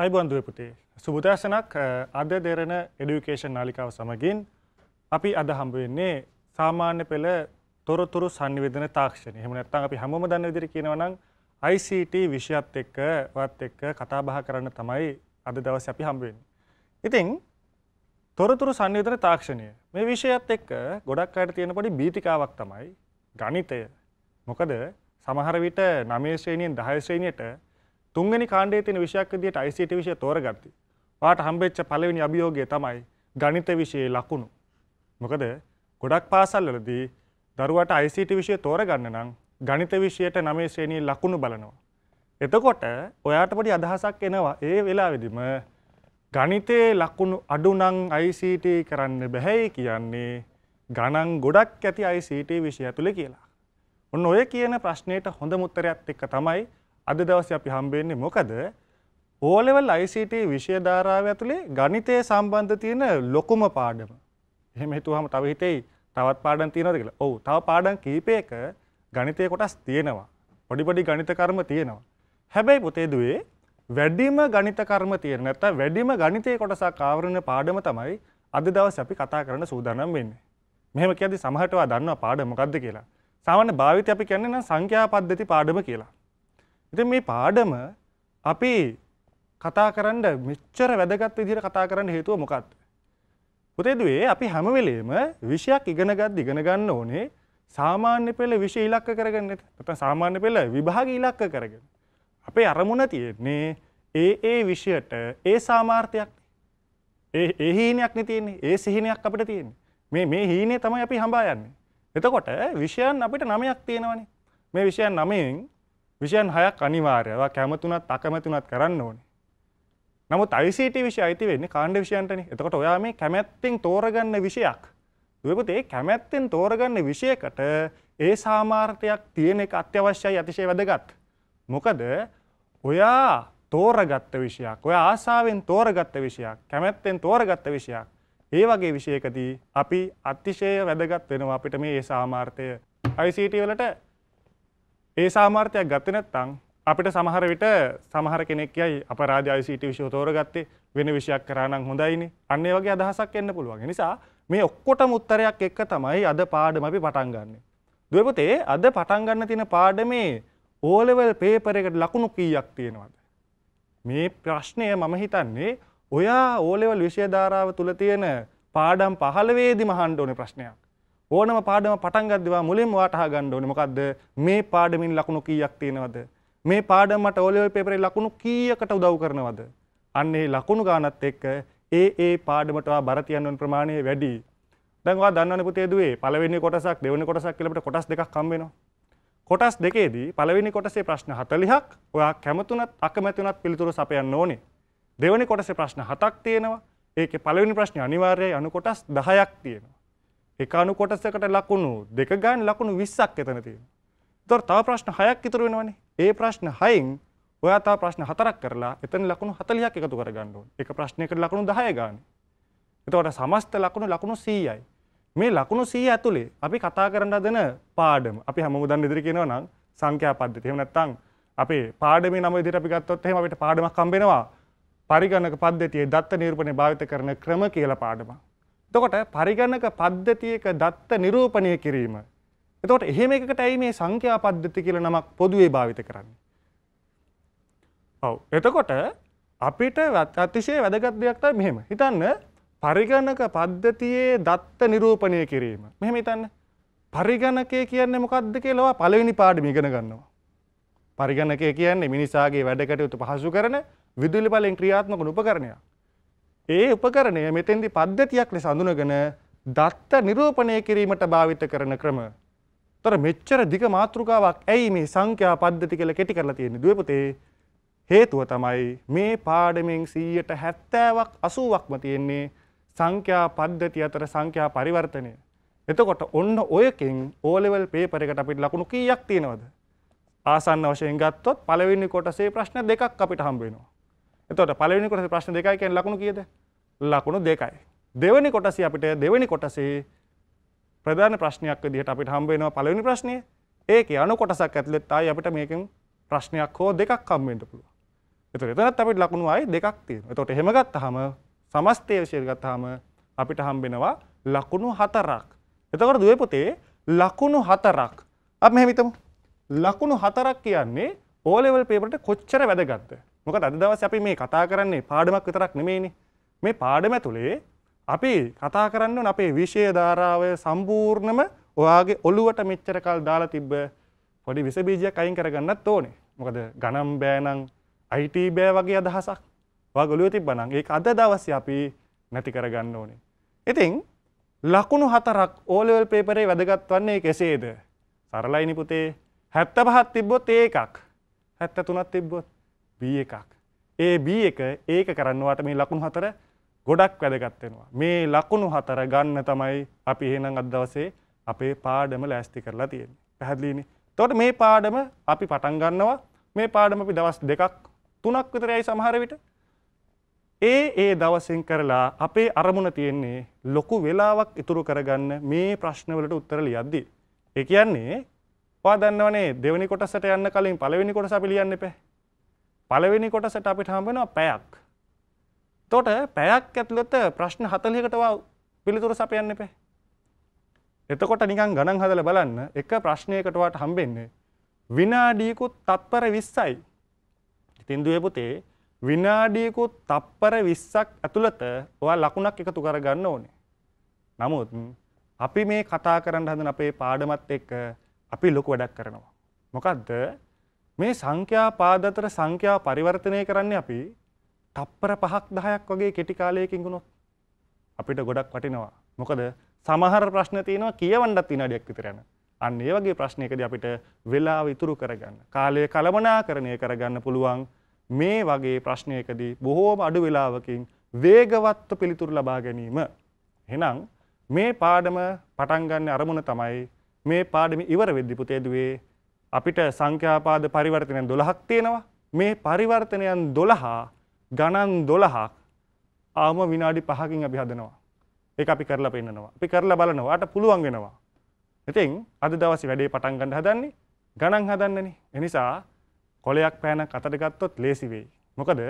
අයිබන්දුව පුතේ සුබදර්ශනක් අද දෙරෙන එඩියුකේෂන් නාලිකාව සමගින් අපි අද හම්බවෙන්නේ සාමාන්‍ය පෙළ තොරතුරු සංනිවේදන තාක්ෂණය එහෙම නැත්නම් අපි හැමෝම දන්න විදිහට කියනවා නම් ICT විෂයත් එක්ක වත් එක්ක කතා බහ කරන්න තමයි අද දවසේ අපි හම්බ වෙන්නේ. ඉතින් තොරතුරු සංනිවේදන තාක්ෂණය මේ විෂයත් එක්ක ගොඩක් අයට තියෙන පොඩි බීතිකාවක් තමයි ගණිතය. මොකද සමහර විට 9 ශ්‍රේණියෙන් 10 ශ්‍රේණියට තුන්වෙනි කාණ්ඩයේ තියෙන විෂයක් විදිහට ICT විෂය තෝරගත්තී. ඔයාට හම්බෙච්ච පළවෙනි අභියෝගය තමයි ගණිත විෂයේ ලකුණු. මොකද ගොඩක් පාසල්වලදී දරුවාට ICT විෂය තෝරගන්න නම් ගණිත විෂයට 9 ශ්‍රේණියේ ලකුණු බලනවා. එතකොට ඔයාට පොඩි අදහසක් එනවා ඒ වෙලාවේදීම ගණිතයේ ලකුණු අඩු නම් ICT කරන්න බැහැයි කියන්නේ ගණන් ගොඩක් ඇති ICT විෂය තුල කියලා. ඔන්න ඔය කියන ප්‍රශ්නයට හොඳ මුත්තරයත් එක්ක තමයි අද දවසේ අපි හම්බෙන්නේ මොකද? O level ICT විෂය ධාරාව ඇතුලේ ගණිතයේ සම්බන්ධ තියෙන ලොකුම පාඩම. එහෙම හිතුවහම තව හිතෙයි තවත් පාඩම් තියෙනවද කියලා. ඔව්, තව පාඩම් කීපයක ගණිතයේ කොටස් තියෙනවා. පොඩි පොඩි ගණිත කර්ම තියෙනවා. හැබැයි පුතේ දුවේ වැඩිම ගණිත කර්ම තියෙන නැත්නම් වැඩිම ගණිතයේ කොටසක් ආවරණ පාඩම තමයි අද දවසේ අපි කතා කරන්න සූදානම් වෙන්නේ. මෙහෙම කියද්දි සමහරටවා දන්නවා පාඩම මොකද්ද කියලා. සාමාන්‍ය භාවිතය අපි කියන්නේ නම් සංඛ්‍යා පද්ධති පාඩම කියලා. ඉතින් මේ පාඩම අපි කතා කරන්න මෙච්චර වැදගත් විදිහට කතා කරන්න හේතුව මොකක්ද? පුතේදුවේ අපි හැම වෙලේම විෂයක් ඉගෙන ගන්න ඉගෙන ගන්න ඕනේ සාමාන්‍ය පෙළ විෂය ඉලක්ක කරගෙන නැත්නම් සාමාන්‍ය පෙළ විභාග ඉලක්ක කරගෙන. අපේ අරමුණ තියෙන්නේ ඒ ඒ විෂයට ඒ සාමාර්ථයක්. ඒ ඒ හීනයක් නේ තියෙන්නේ. ඒ සිහිනයක් අපිට තියෙන්නේ. මේ මේ හීනේ තමයි අපි හඹා යන්නේ. එතකොට විෂයන් අපිට නමයක් තියෙනවනේ. මේ විෂයන් නමයෙන් විෂයන් හයක් අනිවාර්යවා කැමතුනත් අකමැතුනත් කරන්න ඕනේ. නමුත් ICT විෂය අයිති වෙන්නේ කාණ්ඩ විෂයන්ටනේ. එතකොට ඔයා මේ කැමැත්තෙන් තෝරගන්න විෂයක්. දුවපොත් ඒ කැමැත්තෙන් තෝරගන්න විෂයකට ඒ සාමාර්ථයක් තියෙන එක අත්‍යවශ්‍යයි අතිශය වැදගත්. මොකද ඔයා තෝරගත්ත විෂයක්, ඔයා ආසාවෙන් තෝරගත්ත විෂයක්, කැමැත්තෙන් තෝරගත්ත විෂයක්. ඒ වගේ විෂයකදී අපි අතිශය වැදගත් වෙනවා අපිට මේ ඒ සාමාර්ථය ICT වලට ඒ සාමාර්ථයක් ගත්තේ නැත්නම් අපිට සමහර විට සමහර කෙනෙක් කියයි අපරාධ ICT විෂය තෝරගත්තේ වෙන විෂයක් කරා නම් හොඳයිනේ. අන්න ඒ වගේ අදහසක් එන්න පුළුවන්. ඒ නිසා මේ ඔක්කොටම උත්තරයක් එක්ක තමයි අද පාඩම අපි පටන් ගන්නෙ. දුවපතේ අද පටන් ගන්න තියෙන පාඩමේ O level paper එකට ලකුණු කීයක් තියෙනවද? මේ ප්‍රශ්නය මම හිතන්නේ ඔයා O level විෂය ධාරාව තුල තියෙන පාඩම් 15 ේදීම අහන්න ඕනේ ප්‍රශ්නයක්. ඕනම පාඩම පටන් ගද්දිවා මුලින්ම වටහා ගන්න ඕනේ මොකද්ද මේ පාඩමින් ලකුණු කීයක් තියෙනවද මේ පාඩම මට ඕ ලෙවල් පේපරේ ලකුණු කීයකට උදව් කරනවද අන්න ඒ ලකුණු ගානත් එක්ක ඒ ඒ පාඩමට ඔයා බර තියන්න ඕන ප්‍රමාණය වැඩි දැන් ඔයා දන්නවනේ පුතේ දුවේ පළවෙනි කොටසක් දෙවෙනි කොටසක් කියලා අපිට කොටස් දෙකක් හම්බ වෙනවා කොටස් දෙකේදී පළවෙනි කොටසේ ප්‍රශ්න 40ක් ඔයා කැමතුණත් අකමැතුණත් පිළිතුරු සපයන්න ඕනේ දෙවෙනි කොටසේ ප්‍රශ්න 7ක් තියෙනවා ඒකේ පළවෙනි ප්‍රශ්නේ අනිවාර්යයි අනු කොටස් 10ක් තියෙනවා එක අණු කොටසකට ලකුණු දෙක ගන්න ලකුණු 20ක් එතන තියෙනවා. ඒතකොට තව ප්‍රශ්න 6ක් ඉතුරු වෙනවනේ. ඒ ප්‍රශ්න 6න් ඔයා තව ප්‍රශ්න 4ක් කරලා එතන ලකුණු 40ක් එකතු කරගන්න ඕනේ. එක ප්‍රශ්නයකට ලකුණු 10 ගන්න. එතකොට සමස්ත ලකුණු ලකුණු 100යි. මේ ලකුණු 100 ඇතුලේ අපි කතා කරන්න හදන පාඩම අපි හැමෝම දන්න විදිහට කියනවා නම් සංඛ්‍යා පද්ධතිය. එහෙම නැත්නම් අපේ පාඩමේ නම විදිහට අපි ගත්තොත් එහෙම අපිට පාඩමක් හම්බ වෙනවා. පරිගණක පද්ධතියේ දත්ත නිරූපණය භාවිත කරන ක්‍රම කියලා පාඩමක්. එතකොට පරිගණක පද්ධතියක දත්ත නිරූපණය කිරීම. එතකොට එහෙම එකකට ඇයි මේ සංඛ්‍යා පද්ධති කියලා නමක් පොදුවේ භාවිත කරන්නේ? ඔව්. එතකොට අපිට අතිශය වැදගත් දෙයක් තමයි මෙහෙම. හිතන්න පරිගණක පද්ධතියේ දත්ත නිරූපණය කිරීම. මෙහෙම හිතන්න. පරිගණකය කියන්නේ මොකද්ද කියලා පළවෙනි පාඩම ඉගෙන ගන්නවා. පරිගණකය කියන්නේ මිනිසාගේ වැඩ කටයුතු පහසු කරන විදුලි බලෙන් ක්‍රියාත්මක උපකරණයක්. ඒ උපකරණය මෙතෙන්දි පද්ධතියක් ලෙස අඳුනගෙන දත්ත නිරූපණය කිරීමට භාවිත කරන ක්‍රම. තොර මෙච්චර දිග මාතෘකාවක් ඇයි මේ සංඛ්‍යා පද්ධති කියලා කෙටි කරලා තියෙන්නේ දුවේ පුතේ? හේතුව තමයි මේ පාඩමෙන් 170ක් 80ක්ම තියෙන්නේ සංඛ්‍යා පද්ධති අතර සංඛ්‍යා පරිවර්තනය. එතකොට ඔන්න ඔයකින් O level paper එකට අපිට ලකුණු කීයක් තියෙනවද? ආසන්න වශයෙන් ගත්තොත් පළවෙනි කොටසේ ප්‍රශ්න දෙකක් අපිට හම්බ වෙනවා. එතකොට පළවෙනි කොටසේ ප්‍රශ්න දෙකයි කියන්නේ ලකුණු කීයද? ලකුණු දෙකයි. දෙවෙනි කොටසේ අපිට දෙවෙනි කොටසේ ප්‍රධාන ප්‍රශ්නයක් විදිහට අපිට හම්බ වෙනවා පළවෙනි ප්‍රශ්නේ. ඒකේ අණු කොටසක් ඇතුළේ තායි අපිට මේකෙන් ප්‍රශ්නයක් හෝ දෙකක් හම්බ වෙන්න පුළුවන්. එතකොට එතනත් අපිට ලකුණු ආයි දෙකක් තියෙනවා. එතකොට එහෙම ගත්තාම සමස්තය විශේෂ ගත්තාම අපිට හම්බෙනවා ලකුණු හතරක්. එතකොට දුවේ පුතේ ලකුණු හතරක්. අපි මෙහෙම හිතමු. ලකුණු හතරක් කියන්නේ ඕ ලෙවල් පේපරට කොච්චර වැදගත්ද? මොකද අද දවස් අපි මේ කතා කරන්නේ පාඩමක් විතරක් නෙමේනි මේ පාඩම ඇතුළේ අපි කතා කරන්න අපේ විෂය ධාරාව සම්පූර්ණම ඔයාගේ ඔළුවට මෙච්චර කල් දාලා තිබ්බ පොඩි විස බීජයක් අයින් කරගන්නත් ඕනේ මොකද ගණන් බෑනම් IT බෑ වගේ අදහසක් ඔයාගේ ඔළුවේ තිබ්බනම් ඒක අද දවසේ අපි නැති කරගන්න ඕනේ ඉතින් ලකුණු හතරක් ඕ ලෙවල් පේපරේ වැදගත් වන්නේ කෙසේද සරලයිනි පුතේ 75ක් තිබ්බොත් ඒකක් 73ක් තිබ්බොත් B එකක්. ඒ B එක ඒක කරන්නවාට මේ ලකුණු හතර ගොඩක් වැදගත්වෙනවා. මේ ලකුණු හතර ගන්න තමයි අපි එහෙනම් අදවසේ අපේ පාඩම ලෑස්ති කරලා තියෙන. පැහැදිලිනි. තොට මේ පාඩම අපි පටන් ගන්නවා මේ පාඩම අපි දවස් දෙකක් තුනක් විතරයයි සමහර විට ඒ ඒ දවසින් කරලා අපේ අරමුණ තියෙන්නේ ලොකු වෙලාවක් ඉතුරු කරගන්න මේ ප්‍රශ්නවලට උත්තර ලියද්දී. ඒ කියන්නේ ඔයා දන්නවනේ දෙවෙනි කොටසට යන්න කලින් පළවෙනි කොටස අපි ලියන්න එපා. පළවෙනි කොටසට අපිට හම්බෙනවා පැයක්. එතකොට පැයක් ඇතුළත ප්‍රශ්න 40කට පිළිතුරු සපයන්න එපා. එතකොට නිකන් ගණන් හදලා බලන්න එක ප්‍රශ්නයකට වාට හම්බෙන්නේ විනාඩියකුත් තත්පර 20යි. ඉතින් දුවේ පුතේ විනාඩියකුත් තත්පර 20ක් ඇතුළත ඔයා ලකුණක් එකතු කරගන්න ඕනේ. නමුත් අපි මේ කතා කරන්න හදන අපේ පාඩමත් එක්ක අපි ලොකු වැඩක් කරනවා. මොකද්ද? මේ සංඛ්‍යා පාදතර සංඛ්‍යා පරිවර්තනය කරන්නේ අපි තප්පර පහක් දහයක් වගේ කෙටි කාලයකින් ගුණොත් අපිට ගොඩක් වටිනවා. මොකද සමහර ප්‍රශ්න තියෙනවා කියවන්නත් විනාඩියක් විතර යන. අන්න ඒ වගේ ප්‍රශ්නයකදී අපිට වෙලාව ඉතුරු කරගන්න, කාලය කළමනාකරණය කරගන්න පුළුවන් මේ වගේ ප්‍රශ්නයකදී බොහෝම අඩු වෙලාවකින් වේගවත්ව පිළිතුරු ලබා ගැනීම. එහෙනම් මේ පාඩම පටන් ගන්න අරමුණ තමයි මේ පාඩම ඉවර වෙද්දී පුතේ දුවේ අපිට සංඛ්‍යාපාද පරිවර්තනයන් 12ක් තියෙනවා. මේ පරිවර්තනයන් 12 ගණන් 12ක් ආම විනාඩි 5කින් අපි හදනවා. ඒක අපි කරලා පෙන්නනවා. අපි කරලා බලනවා. අට පුළුවන් වෙනවා. ඉතින් අද දවසේ වැඩේ පටන් ගන්න හදන්නේ ගණන් හදන්නනේ. ඒ නිසා කොලයක් පෑනක් අතට ගත්තොත් ලේසි වෙයි. මොකද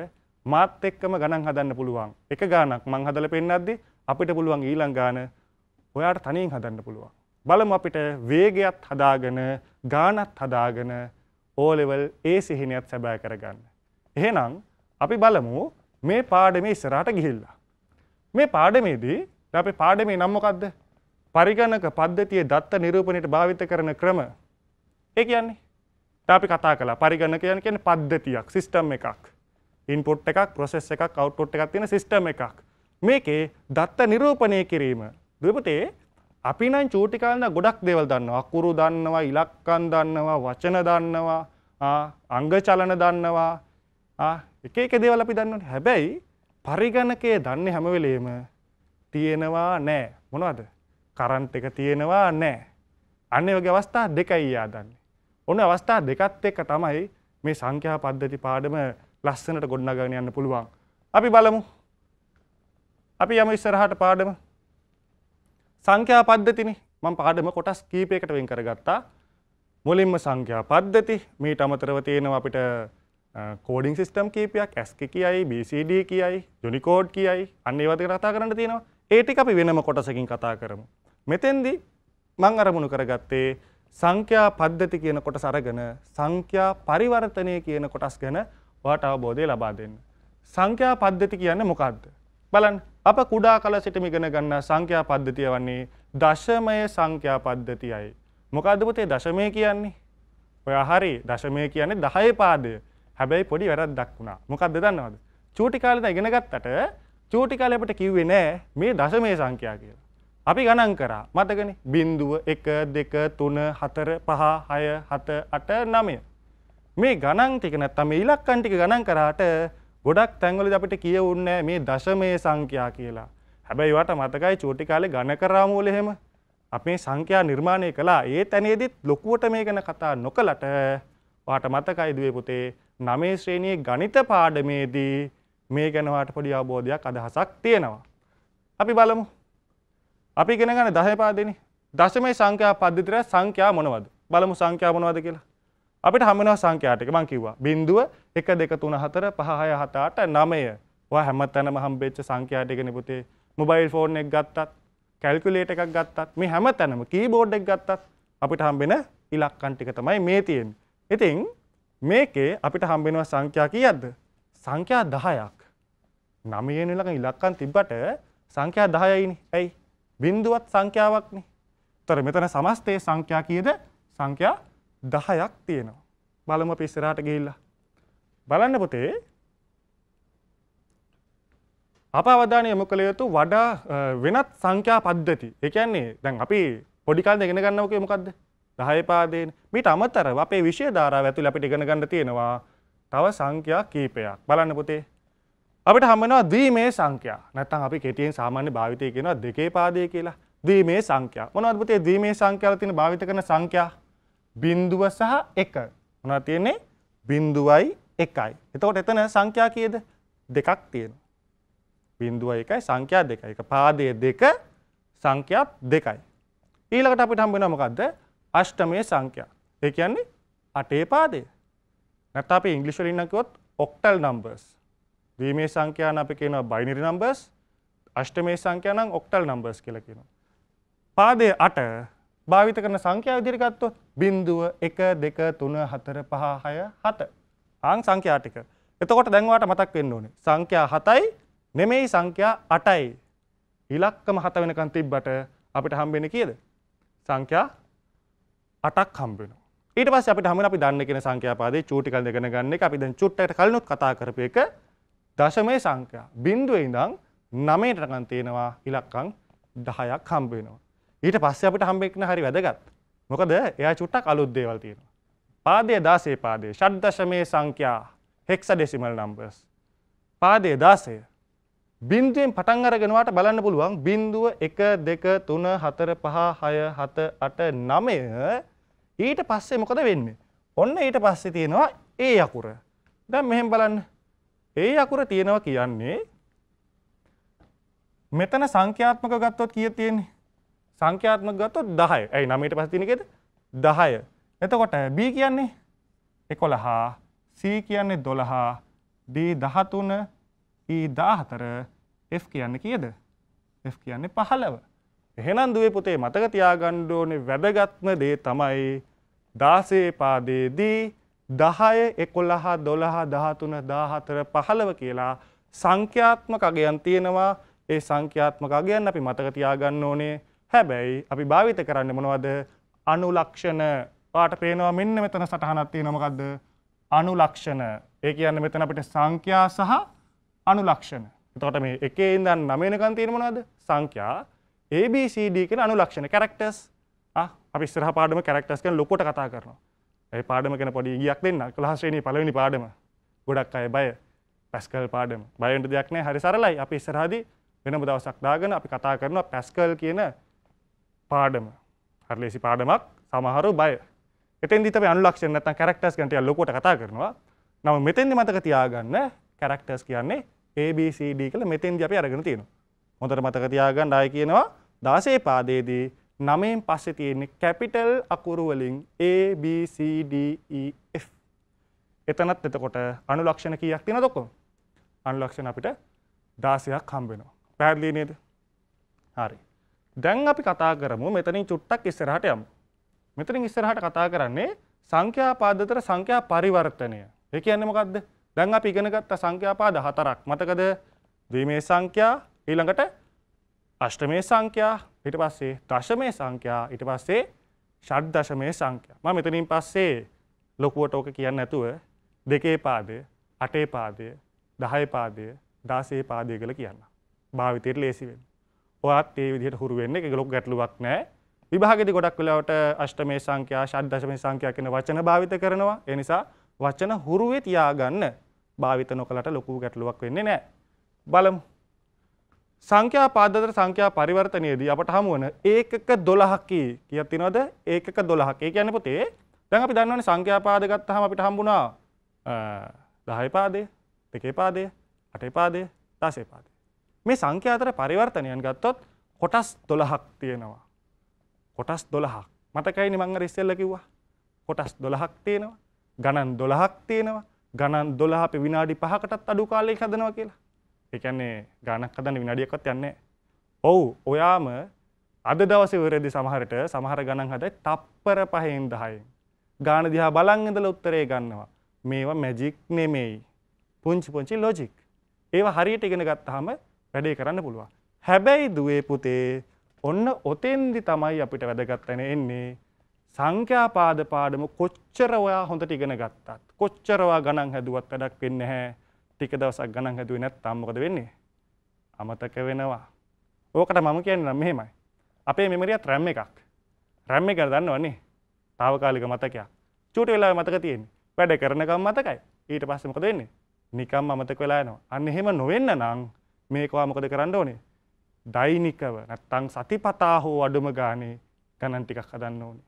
මාත් එක්කම ගණන් හදන්න පුළුවන්. එක ගාණක් මං හදලා පෙන්නද්දී අපිට පුළුවන් ඊළඟ ගාන ඔයාට තනියෙන් හදන්න පුළුවන්. බලමු අපිට වේගයත් හදාගෙන ගානත් හදාගෙන ඕලෙවල් ඒ සිහිනයත් සැබෑ කරගන්න. එහෙනම් අපි බලමු මේ පාඩමේ ඉස්සරහට ගිහිල්ලා. මේ පාඩමේදී අපේ පාඩමේ නම් මොකද්ද? පරිගණක පද්ධතියේ දත්ත නිරූපණයට භාවිත කරන ක්‍රම. ඒ කියන්නේ අපි කතා කළා පරිගණක කියන්නේ පද්ධතියක්, සිස්ටම් එකක්. ඉන්පුට් එකක්, ප්‍රොසෙස් එකක්, අවුට්පුට් එකක් තියෙන සිස්ටම් එකක්. මේකේ දත්ත නිරූපණය කිරීම. දුපතේ අපි නම් චූටි කාලේ ගොඩක් දේවල් දන්නවා. අකුරු දන්නවා, ඉලක්කම් දන්නවා, වචන දන්නවා, අංග චලන දන්නවා. එක එක දේවල් අපි දන්නවනේ. හැබැයි පරිගණකයේ දන්නේ හැම වෙලේම තියෙනවා නෑ. මොනවද? කරන්ට් එක තියෙනවා නෑ. අන්න ඒ වගේ අවස්ථා දෙකයි යා දන්නේ. ඔන්න අවස්ථා දෙකත් එක්ක තමයි මේ සංඛ්‍යා පද්ධති පාඩම ලස්සනට ගොඩනගගෙන යන්න පුළුවන්. අපි බලමු. අපි යමු ඉස්සරහට පාඩම. සංඛ්‍යා පද්ධතිනි මම පාඩම කොටස් කීපයකට වෙන් කරගත්තා. මුලින්ම සංඛ්‍යා පද්ධති මීට අමතරව තියෙනවා අපිට කෝඩින් සිස්ටම් කීපයක් ඇස්ක කියයි BCD කියයි යුනිකෝඩ් කියයි අන්න ඒවා දෙක කතා කරන්න තියෙනවා. ඒ ටික අපි වෙනම කොටසකින් කතා කරමු. මෙතෙන්දී මම අරමුණු කරගත්තේ සංඛ්‍යා පද්ධති කියන කොටස අරගෙන සංඛ්‍යා පරිවර්තනය කියන කොටස් ගැන ඔයාට අවබෝධය ලබා දෙන්න. සංඛ්‍යා පද්ධති කියන්නේ මොකක්ද? බලන්න අප කුඩා කල සිටම ඉගෙන ගන්නා සංඛ්‍යා පද්ධතිය වන්නේ දශමය සංඛ්‍යා පද්ධතියයි. මොකද්ද පුතේ දශමය කියන්නේ? ඔයා හරි දශමය කියන්නේ 10 පාදය. හැබැයි පොඩි වැරද්දක් වුණා. මොකද්ද දන්නවද? චූටි කාලේ ඉගෙන ගත්තට චූටි කාලේ අපිට කිව්වේ නෑ මේ දශමය සංඛ්‍යා කියලා. අපි ගණන් කරා. මතකනේ? 0 1 2 3 4 5 6 7 8 9 මේ ගණන් ටික නැත්තම් මේ ඉලක්කම් ටික ගණන් කරාට ගොඩක් තැන්වලද අපිට කියවුන්නේ මේ දශමය සංඛ්‍යා කියලා. හැබැයි වට මතකයි චූටි කාලේ ගණකරාමූල එහෙම අපේ සංඛ්‍යා නිර්මාණය කළා. ඒ තැනේදීත් ලොකුවට මේ ගැන කතා නොකලට වාට මතකයි දුවේ පුතේ 9 ශ්‍රේණියේ ගණිත පාඩමේදී මේ ගැන වාට පොඩි අවබෝධයක් අදහසක් තියෙනවා. අපි බලමු. අපි ඉගෙන ගන්න 10 පාඩේනේ. දශමයේ සංඛ්‍යා පද්ධතියට සංඛ්‍යා මොනවද? බලමු සංඛ්‍යා මොනවද කියලා. අපිට හම් වෙනවා සංඛ්‍යාට එක මං කිව්වා. බිඳුව එක දෙක තුන හතර පහය හතාට නමය වා හැම තැනම හම්බෙච්ච සංඛ්‍යාටගෙන පුතේ මොබයිල් ෆෝන් එක ගත්තත් කැල්කුලේට එකක් ගත්තත් මේ හැම තැනම කීබෝඩ් එක ගත්තත් අපිට හම්බෙන ඉලක්කන් ටික තමයි මේ තියෙන්නේ. ඉතින් මේකේ අපිට හම්බෙනවා සංඛ්‍යා කීයක්ද? සංඛ්‍යා 10ක්. 9 වෙන ඉලක්කන් ඉලක්කන් තිබ්බට සංඛ්‍යා 10යිනේ. ඇයි? බිඳුවත් සංඛ්‍යාවක්නේ. ඒතර මෙතන සමස්තයේ සංඛ්‍යා කීයද? සංඛ්‍යා 10ක් තියෙනවා. බලමු අපි ඉස්සරහට ගිහිල්ලා බලන්න පුතේ අප අවධානය යොමු කළ යුතු වඩා වෙනත් සංඛ්‍යා පද්ධති. ඒ කියන්නේ දැන් අපි පොඩි කාලේ ඉගෙන ගන්නවකේ මොකද්ද? 10 පාදේන. මීට අමතරව අපේ විෂය ධාරාව ඇතුළේ අපිට ඉගෙන ගන්න තියෙනවා තව සංඛ්‍යා කීපයක්. බලන්න පුතේ. අපිට හම් වෙනවා ද්විමේ සංඛ්‍යා. නැත්නම් අපි කෙටියෙන් සාමාන්‍ය භාවිතය කියනවා දෙකේ පාදේ කියලා. ද්විමේ සංඛ්‍යා. මොනවද පුතේ ද්විමේ සංඛ්‍යාවල තියෙන භාවිත කරන සංඛ්‍යා? බිඳුව සහ 1. මොනවද තියෙන්නේ? බිඳුවයි එකයි. එතකොට එතන සංඛ්‍යා කීයද? දෙකක් තියෙනවා. බිඳුව එකයි සංඛ්‍යා දෙකයි. ඒක පාදයේ දෙක සංඛ්‍යාත් දෙකයි. ඊළඟට අපිට හම්බ වෙනවා මොකද්ද? අෂ්ටමයේ සංඛ්‍යා. ඒ කියන්නේ අටේ පාදය. නැත්නම් අපි ඉංග්‍රීසි වලින් නම් කිව්වොත් octal numbers. ද්විමේ සංඛ්‍යා නම් අපි කියනවා binary numbers. අෂ්ටමයේ සංඛ්‍යා නම් octal numbers කියලා කියනවා. පාදයේ 8 භාවිත කරන සංඛ්‍යා විදිහට ගත්තොත් 0 1 2 3 4 5 6 7 ආං සංඛ්‍යා ටික. එතකොට දැන් ඔයාලට මතක් වෙන්න ඕනේ. සංඛ්‍යා 7යි නෙමෙයි සංඛ්‍යා 8යි. ඉලක්කම 7 වෙනකන් තිබ්බට අපිට හම්බෙන්නේ කීයද? සංඛ්‍යා 8ක් හම්බ වෙනවා. ඊට පස්සේ අපිට හම්බෙන අපි දන්න කියන සංඛ්‍යා පාදේ චූටිකල් දෙකන ගන්න එක අපි දැන් චුට්ටකට කලිනුත් කතා කරපු එක දශමයේ සංඛ්‍යා. බිඳුවේ ඉඳන් 9ට ගන්න තියෙනවා ඉලක්කම් 10ක් හම්බ වෙනවා. ඊට පස්සේ අපිට හම්බෙන්න හරි වැදගත්. මොකද එයා චුට්ටක් අලුත් දේවල් තියෙනවා. පාදය දාසේ පාදය ශද්දශමය සංඛ්‍යා හෙක්ස ඩෙසිමල් නම්බස් පාදය දාසය බින්දුවෙන් පටන් අරගෙනවාට බලන්න පුළුවන් බින්දුව එක දෙක තුන හතර පහ හය හත අට නමය ඊට පස්සේ මොකද වෙන්නේ ඔන්න ඊට පස්සේ තියෙනවා ඒ අකුර දැන් මෙහෙම බලන්න ඒ අකුර තියෙනවා කියන්නේ මෙතන සංඛ්‍යාත්මක ගත්තොත් කීය තියෙන්නේ සංඛ්‍යාත්මක ගත්තොත් 10යි. ඇයි 9 ඊට පස්සේ තියෙන එකද? 10. එතකොට B කියන්නේ එකොළහා C කියන්නේ දොළහා D දහතුන E දාහතර F කියන්න කියද F කියන්නේ පහළව එහෙනම් දුවේ පුතේ මතක තියාගන්න ඕනේ වැදගත්ම දේ තමයි 16 පාදයේදී 10 11 12 13 14 15 කියලා සංඛ්‍යාත්මක අගයන් තියෙනවා ඒ සංඛ්‍යාත්මක අගයන් අපි මතක තියාගන්න ඕනේ හැබැයි අපි භාවිත කරන්නේ මොනවද අනුලක්ෂණ ඔයාට පේනවා මෙන්න මෙතන සටහනක් තියෙනවා මොකද්ද? අනුලක්ෂණ. ඒ කියන්නේ මෙතන අපිට සංඛ්‍යා සහ අනුලක්ෂණ. එතකොට මේ 1 ඉඳන් 9 වෙනකන් තියෙන මොනවද? සංඛ්‍යා ABCD කියන අනුලක්ෂණ characters. ආ අපි ඉස්සරහ පාඩම characters ගැන ලොකුවට කතා කරනවා. ඒ පාඩම ගැන පොඩි ඉගියක් දෙන්න. 11 ශ්‍රේණියේ පළවෙනි පාඩම. ගොඩක් අය බය. පැස්කල් පාඩම. බය වෙන්න දෙයක් නැහැ. හරි සරලයි. අපි ඉස්සරහදී වෙනම දවසක් දාගෙන අපි කතා කරනවා පැස්කල් කියන පාඩම. හරි ලේසි පාඩමක්. සමහරු බය. එතෙන්දි තමයි අනුලක්ෂණ නැත්නම් කැරක්ටර්ස් ගැන ටිකක් ලොකුවට කතා කරනවා. නම මෙතෙන්දි මතක තියාගන්න කැරක්ටර්ස් කියන්නේ A B C D කියලා මෙතෙන්දි අපි අරගෙන තියෙනවා. හොඳට මතක තියාගන්න ආයෙ කියනවා 16 පාදයේදී 9න් පස්සේ තියෙන කැපිටල් අකුරු වලින් A B C D E F. එතනත් එතකොට අනුලක්ෂණ කීයක් තියෙනවද ඔක්කොම? අනුලක්ෂණ අපිට 16ක් හම්බ වෙනවා. පැහැදිලි නේද? හරි. දැන් අපි කතා කරමු මෙතනින් චුට්ටක් ඉස්සරහට යමු. මෙතනින් ඉස්සරහට කතා කරන්නේ සංඛ්‍යා පාදතර සංඛ්‍යා පරිවර්තනය. ඒ කියන්නේ මොකද්ද? දැන් අපි ඉගෙන ගත්ත සංඛ්‍යා පාද හතරක්. මතකද? ද්විමේ සංඛ්‍යා ඊළඟට අෂ්ටමේ සංඛ්‍යා ඊට පස්සේ දශමේ සංඛ්‍යා ඊට පස්සේ ෂඩ්දශමේ සංඛ්‍යා. මම මෙතනින් පස්සේ ලොකුවට ඕක කියන්නේ නැතුව දෙකේ පාදය, අටේ පාදය, 10 පාදය, 16 පාදය කියලා කියන්න. භාවිතයට ලේසි වෙන්න. ඔයාත් මේ විදිහට හුරු වෙන්න ඒක ලොකු ගැටලුවක් නෑ. විභාගෙදි ගොඩක් වෙලාවට අෂ්ටමේ සංඛ්‍යා ෂඩ්දශමේ සංඛ්‍යා කියන වචන භාවිත කරනවා. ඒ නිසා වචන හුරුවේ තියාගන්න භාවිත නොකලට ලොකු ගැටලුවක් වෙන්නේ නැහැ. බලමු. සංඛ්‍යා පාදතර සංඛ්‍යා පරිවර්තනයේදී අපට හමු වන ඒකක 12කි කියක් තියනවද? ඒකක 12ක්. ඒ කියන්නේ පුතේ දැන් අපි දන්නවනේ සංඛ්‍යා පාද ගත්තාම අපිට හම්බුණා 10 පාදය, 2 පාදය, 8 පාදය, 10 පාදය. මේ සංඛ්‍යා අතර පරිවර්තනයන් ගත්තොත් කොටස් 12ක් තියෙනවා. කොටස් දොළහක් මතකයි නිමංගර ඉස්සෙල්ල කිව්වා කොටස් දොළහක් තියෙනවා ගණන් දොළහක් තියෙනවා ගණන් දොළහ අපි විනාඩි පහකටත් අඩු කාලයක හදනවා කියලා ඒ කියන්නේ ගණක් හදන්න විනාඩියක්වත් යන්නේ ඔව් ඔයාම අද දවසේ ඉවරදී සමහරට සමහර ගණන් හදයි තප්පර පහෙන් 10න් ගාන දිහා බලන් ඉඳලා උත්තරේ ගන්නවා මේවා මැජික් නෙමෙයි පුංචි පුංචි ලොජික් ඒවා හරියට ඉගෙන ගත්තාම වැඩේ කරන්න පුළුවන් හැබැයි දුවේ පුතේ ඔන්න ඔතෙන්දි තමයි අපිට වැදගත්තන එන්නේ සංඛ්‍යාපාද පාඩම කොච්චර ඔයා හොඳට ඉගෙන ගත්තත් කොච්චරවා ගණන් හැදුවත් වැඩක් වෙන්නේ නැහැ ටික දවසක් ගණන් හැදුවේ නැත්නම් මොකද වෙන්නේ අමතක වෙනවා ඕකට මම කියන්නේ නම් මෙහෙමයි අපේ මෙමරියත් RAM එකක් RAM එක දන්නවනේ తాවකාලික මතකයක් චූටි වෙලාවේ මතක තියෙන්නේ වැඩ කරනකම් මතකයි ඊට පස්සේ මොකද වෙන්නේ නිකම් අමතක වෙලා යනවා අන්න එහෙම නොවෙන්න නම් මේකවා මොකද කරන්න ඕනේ දෛනිකව නැත්තං සතිපතා හෝ අඩුම ගානේ ගණන් ටිකක් හදන්න ඕනේ.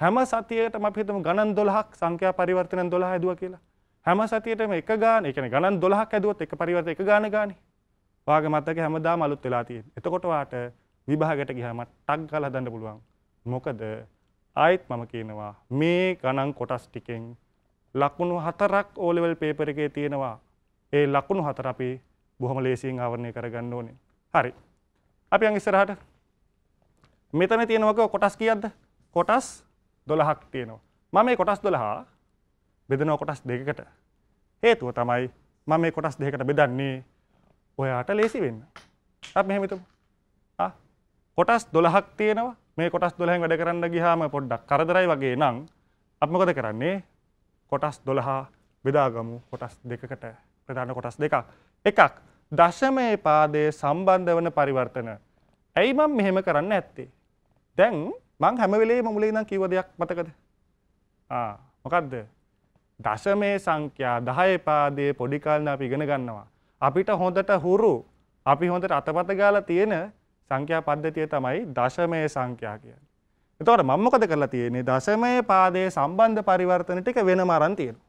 හැම සතියකටම අපි හිතමු ගණන් 12ක් සංඛ්‍යා පරිවර්තන 12 හැදුවා කියලා. හැම සතියටම එක ගාන, ඒ කියන්නේ ගණන් 12ක් හැදුවොත් එක පරිවර්තන එක ගාන ගානේ. වාගේ මතකේ හැමදාම අලුත් වෙලා තියෙන්නේ. එතකොට වාට විභාගයට ගියාම ටක් ගාලා හදන්න පුළුවන්. මොකද ආයෙත් මම කියනවා මේ ගණන් කොටස් ටිකෙන් ලකුණු හතරක් O level paper එකේ තියෙනවා. ඒ ලකුණු හතර අපි බොහොම ලේසියෙන් ආවරණය කරගන්න ඕනේ. හරි. අපි යන් ඉස්සරහට මෙතන තියෙනවක කොටස් කීයක්ද කොටස් 12ක් තියෙනවා මම මේ කොටස් 12 බෙදනවා කොටස් දෙකකට හේතුව තමයි මම මේ කොටස් දෙකකට බෙදන්නේ ඔයාට ලේසි වෙන්න අපි මෙහෙම හිතමු ආ කොටස් 12ක් තියෙනවා මේ කොටස් 12න් වැඩ කරන්න ගියාම පොඩ්ඩක් කරදරයි වගේ නම් අපි මොකද කරන්නේ කොටස් 12 බෙදාගමු කොටස් දෙකකට ප්‍රධාන කොටස් දෙකක් එකක් දශමයේ පාදයේ සම්බන්ධ වන පරිවර්තන. ඇයි මම මෙහෙම කරන්න ඇත්තේ? දැන් මං හැම වෙලේම මුලින් ඉඳන් කිව්ව දෙයක් මතකද? ආ මොකද්ද? දශමයේ සංඛ්‍යා 10 පාදයේ පොඩි කාලේ අපි ඉගෙන ගන්නවා. අපිට හොඳට හුරු අපි හොඳට අතපත ගාලා තියෙන සංඛ්‍යා පද්ධතිය තමයි දශමයේ සංඛ්‍යා කියන්නේ. එතකොට මම මොකද කරලා තියෙන්නේ? දශමයේ පාදයේ සම්බන්ධ පරිවර්තන ටික වෙනම අරන් තියෙනවා.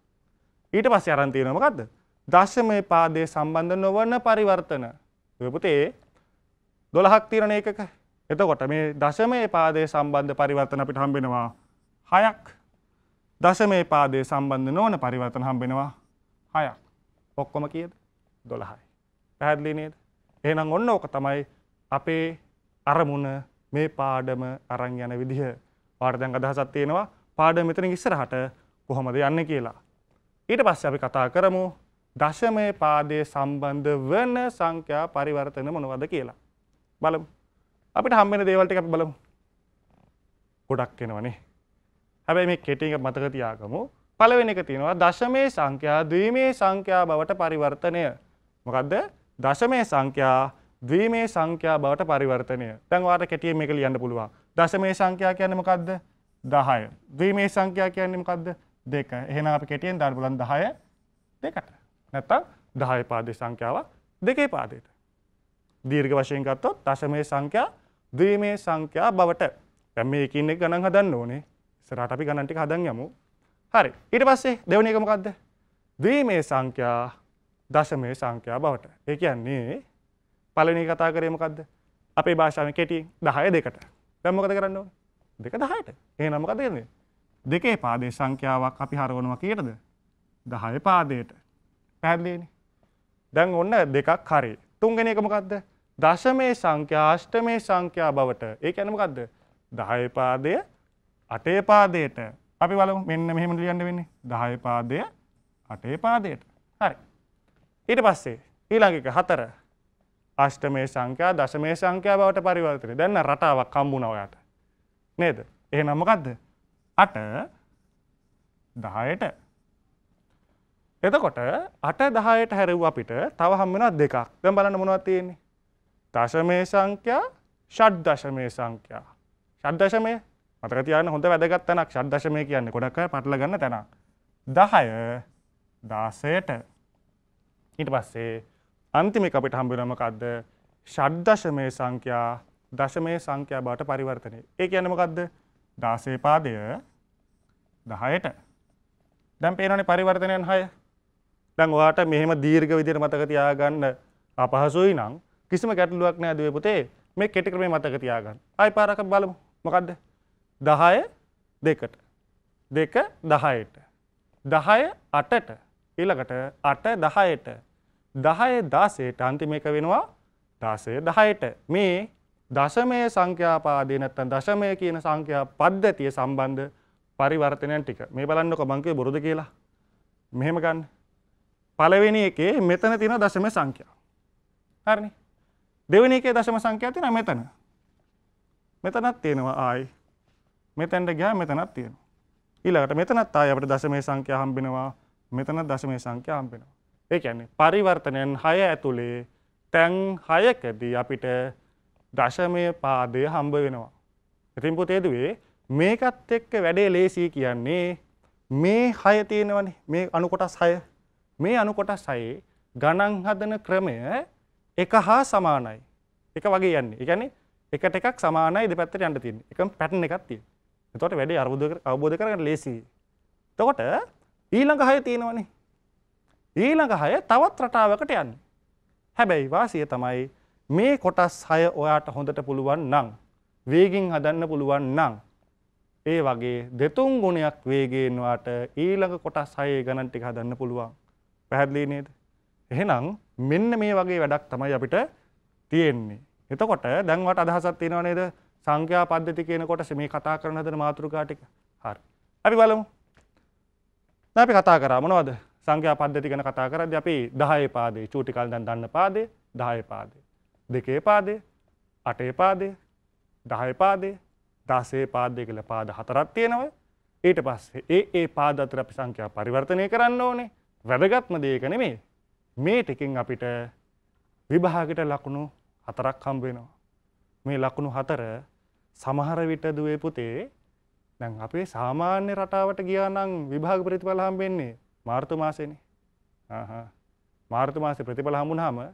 ඊට පස්සේ අරන් තියෙනවා මොකද්ද? දශමය පාදය සම්බන්ධ නොවන පරිවර්තන. පුතේ දොළහක් තිරණ එකක එතකොට මේ දශමය පාදය සම්බන්ධ පරිවර්තන අපිට හම්බෙනවා හයක් දශමය පාදය සම්බන්ධ නොවන පරිවර්තන හම්බෙනවා හයක් ඔක්කොම කියද දොළහයි. පැහැදිලි නේද. එහෙනම් ඔන්න ඕක තමයි අපේ අරමුණ මේ පාඩම අරන් යන විදිහ පාඩදැන් අදහසත් තියෙනවා පාඩ මෙතන ඉස්සරහට කොහොමද යන්න කියලා. ඊට පස්සේ අපි කතා කරමු දශමය පාදය සම්බන්ධ වන සංඛ්‍යා පරිවර්තන මොනවද කියලා. බලමු. අපිට හම්බෙන දේවල් ටික අපි බලමු. ගොඩක් එනවනේ. හැබැයි මේ කෙටි එක මතක තියාගමු. පළවෙනි එක තියෙනවා දශමයේ සංඛ්‍යා ද්විමේ සංඛ්‍යා බවට පරිවර්තනය. මොකද්ද? දශමයේ සංඛ්‍යා ද්විමේ සංඛ්‍යා බවට පරිවර්තනය. දැන් ඔයාලට කෙටියෙන් මේක ලියන්න පුළුවන්. දශමයේ සංඛ්‍යා කියන්නේ මොකද්ද? 10. ද්විමේ සංඛ්‍යා කියන්නේ මොකද්ද? 2. එහෙනම් අපි කෙටියෙන් දාන්න පුළුවන් 10 දෙකට. නැත්තම් 10 පාදයේ සංඛ්‍යාවක් දෙකේ පාදයට. දීර්ඝ වශයෙන් ගත්තොත් දශමයේ සංඛ්‍යා ද්විමේ සංඛ්‍යා බවට. දැන් මේකින් එක ගණන් හදන්න ඕනේ. ඉස්සරහට අපි ගණන් ටික හදන් යමු. හරි. ඊට පස්සේ දෙවෙනි එක මොකද්ද? ද්විමේ සංඛ්‍යා දශමයේ සංඛ්‍යා බවට. ඒ කියන්නේ පළවෙනි කතා කරේ මොකද්ද? අපේ භාෂාවෙන් කෙටියෙන් 10 දෙකට. දැන් මොකද කරන්න ඕනේ? දෙක 10ට. එහෙනම් මොකද කියන්නේ? දෙකේ පාදයේ සංඛ්‍යාවක් අපි හරවනවා කීයටද? 10 පාදයට. පැහැදිලිනේ. දැන් ඔන්න දෙකක් හරි. තුන්වෙනි එක මොකද්ද? දශමේ සංඛ්‍යා අෂ්ටමේ සංඛ්‍යා බවට. ඒ කියන්නේ මොකද්ද? 10 පාදය 8 පාදයට. අපි බලමු මෙන්න මෙහෙම ලියන්න වෙන්නේ. 10 පාදය 8 පාදයට. හරි. ඊට පස්සේ ඊළඟ එක 4. අෂ්ටමේ සංඛ්‍යා දශමේ සංඛ්‍යා බවට පරිවර්තනය. දැන් රටාවක් හම්බුණා ඔයාට. නේද? එහෙනම් මොකද්ද? 8 10ට එතකොට අට දහයට හැරව් අපිට තව හම්මෙනත් දෙකක් දැම් බලන්න මොනවත් තියෙන්නේ. දශමය සංඛ්‍යා ෂඩ් දශමය සංඛ්‍යා. ෂඩ්දශමය මතක තියන්න හොඳ වැදගත් තැනක් ෂඩ්දශමය කියන්නේ ගොඩක් පටල ගන්න තැනක්. දහය දාසයට ඊට පස්සේ අන්තිමි අපිට හම්බිනමකක්ද ෂඩ්දශමය සංඛ්‍යා දශමය සංඛ්‍යා බාට පරිවර්තනය ඒ කියනමකක්ද දාසේ පාදය දහයට දැම් පේනනි පරිවර්තනයන් හය දැන් ඔයාට මෙහෙම දීර්ඝ විදිහට මතක තියාගන්න අපහසුයි නම් කිසිම ගැටලුවක් නෑ දුවේ පුතේ මේ කෙටි ක්‍රමේ මතක තියාගන්න. ආයි පාරක් බලමු. මොකද්ද? 10 2ට 2 10ට 10 8ට ඊළඟට 8 10ට 10 16ට අන්තිම එක වෙනවා 16 10ට මේ දශමය සංඛ්‍යාපාදේ නැත්නම් දශමය කියන සංඛ්‍යා පද්ධතිය සම්බන්ධ පරිවර්තනයන් ටික. මේ බලන්නකො මං කියේ බොරුද කියලා. මෙහෙම ගන්න. පළවෙනි එකේ මෙතන තියෙන දශම සංඛ්‍යාව. හරිනේ. දෙවෙනි එකේ දශම සංඛ්‍යාව තියෙනවා මෙතන. මෙතනක් තියෙනවා ආයි. මෙතෙන්ට ගියා මෙතනක් තියෙනවා. ඊළඟට මෙතනත් ආයි අපිට දශමයේ සංඛ්‍යාව හම්බෙනවා. මෙතන දශමයේ සංඛ්‍යාව හම්බෙනවා. ඒ කියන්නේ පරිවර්තනයන් 6 ඇතුලේ තැන් 6කදී අපිට දශමයේ පාදය හම්බ වෙනවා. ඉතින් පුතේ දුවේ මේකත් එක්ක වැඩේ ලේසි කියන්නේ මේ 6 තියෙනවනේ මේ අණු කොටස් 6 මේ අණු කොටසයි ගණන් හදන ක්‍රමය එක හා සමානයි. එක වගේ යන්නේ. ඒ කියන්නේ එකට එකක් සමානයි දෙපැත්තට යන්න තියෙන්නේ. එකම පැටර්න් එකක් තියෙනවා. එතකොට වැඩේ අවබෝධ කරගන්න ලේසියි. එතකොට ඊළඟ හය තියෙනවනේ. ඊළඟ හය තවත් රටාවකට යන්නේ. හැබැයි වාසිය තමයි මේ කොටස් හය ඔයාට හොඳට පුළුවන් නම් වේගින් හදන්න පුළුවන් නම් ඒ වගේ දෙතුන් ගුණයක් වේගයෙන් වාට ඊළඟ කොටස් හයේ ගණන් ටික හදන්න පුළුවන්. පැහැදිලි නේද? එහෙනම් මෙන්න මේ වගේ වැඩක් තමයි අපිට තියෙන්නේ. එතකොට දැන් වට අදහසක් තියෙනව නේද? සංඛ්‍යා පද්ධති කියනකොට මේ කතා කරන හදන මාතෘකා ටික. හරි. අපි බලමු. දැන් අපි කතා කරා මොනවද? සංඛ්‍යා පද්ධති ගැන කතා කරද්දී අපි 10 පාදේ, චූටි කල් දැන් දන්න පාදේ, 10 පාදේ. දෙකේ පාදේ, අටේ පාදේ, 10 පාදේ, 10 පාදේ කියලා පාද හතරක් තියෙනවා. ඊට පස්සේ ඒ ඒ පාද අතර අපි සංඛ්‍යා පරිවර්තනය කරන්න ඕනේ. වැදගත්ම දේක නෙමේ මේ ටිකින් අපිට විභාගට ලකුණු හතරක් හම්බෙනවා. මේ ලකුණු හතර සමහර විට දුවේ පුතේ දැන් අපේ සාමාන්‍ය රටාවට ගියා නම් විභාග ප්‍රතිඵල හම්බෙන්නේ මාර්තු මාසෙනේ. ආහා. මාර්තු මාසේ ප්‍රතිඵල හම්බුනහම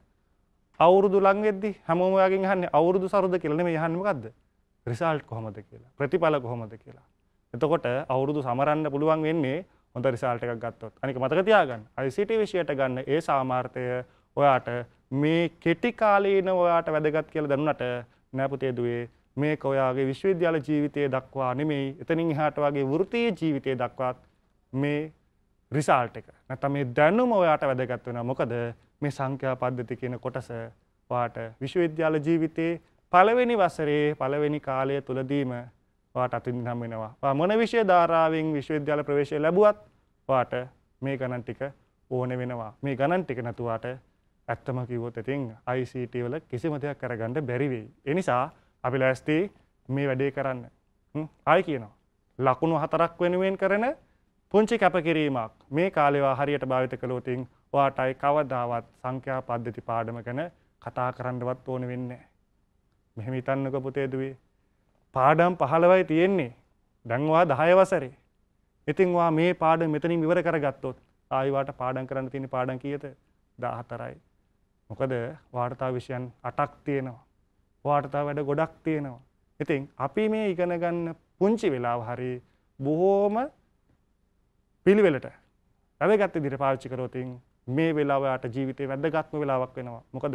අවුරුදු ලං වෙද්දි හැමෝම ඔයාගෙන් අහන්නේ අවුරුදු සරුද කියලා නෙමෙයි අහන්නේ මොකද්ද? රිසල්ට් කොහොමද කියලා. ප්‍රතිඵල කොහොමද කියලා. එතකොට අවුරුදු සමරන්න පුළුවන් වෙන්නේ හොඳ රිසාල්ට එකක් ගත්තොත් අනික මතක තියාගන්න ICT විෂයට ගන්න ඒ සාමාර්ථය ඔයාට මේ කෙටි කාලීන ඔයාට වැදගත් කියලා දැනුණට නෑපුතේ දුවේ මේක ඔයාගේ විශ්වවිද්‍යාල ජීවිතය දක්වා නෙමෙයි එතනින් එහාට වගේ වෘත්තීය ජීවිතය දක්වාත් මේ රිසාල්ට් එක නැත්නම් මේ දැනුම ඔයාට වැදගත් වෙනවා මොකද මේ සංඛ්‍යා පද්ධති කියන කොටස ඔයාට විශ්වවිද්‍යාල ජීවිතේ පළවෙනි වසරේ පළවෙනි කාලය තුලදීම ඔයාට අතින් හම් වෙනවා. ඔයා මොන විෂය ධාරාවෙන් විශ්වවිද්‍යාල ප්‍රවේශය ලැබුවත් ඔයාට මේ ගණන් ටික ඕනේ වෙනවා. මේ ගණන් ටික නැතුවාට ඇත්තම කිව්වොත් ඉතින් ICT වල කිසිම දෙයක් කරගන්න බැරි වෙයි. ඒ නිසා අපි ලෑස්ති මේ වැඩේ කරන්න. ආයි කියනවා. ලකුණු හතරක් වෙනුවෙන් කරන පුංචි කැපකිරීමක් මේ කාලේවා හරියට භාවිත කළොත් ඔයාටයි කවදාවත් සංඛ්‍යා පද්ධති පාඩම ගැන කතා කරන්නවත් ඕන වෙන්නේ නැහැ. මෙහෙම හිතන්නකෝ පුතේ දුවේ. පාඩම් පහළවයි තියෙන්නේ දැන්වා දහය වසරේ. ඉතින්වා මේ පාඩ මෙතනින් ඉවර කරගත්තොත් ආයිවාට පාඩම් කරන්න තියෙන පාඩම් කීයද? 14යි. මොකද වාර්තා විෂයන් 8ක් තියෙනවා. වාර්තා වැඩ ගොඩක් තියෙනවා. ඉතින් අපි මේ ඉගෙන ගන්න පුංචි වෙලාව හරි බොහෝම පිළිවෙලට වැදගත් විදිහට පාවිච්චි කරොත් මේ වෙලාව යාට ජීවිතේ වැදගත්ම වෙලාවක් වෙනවා. මොකද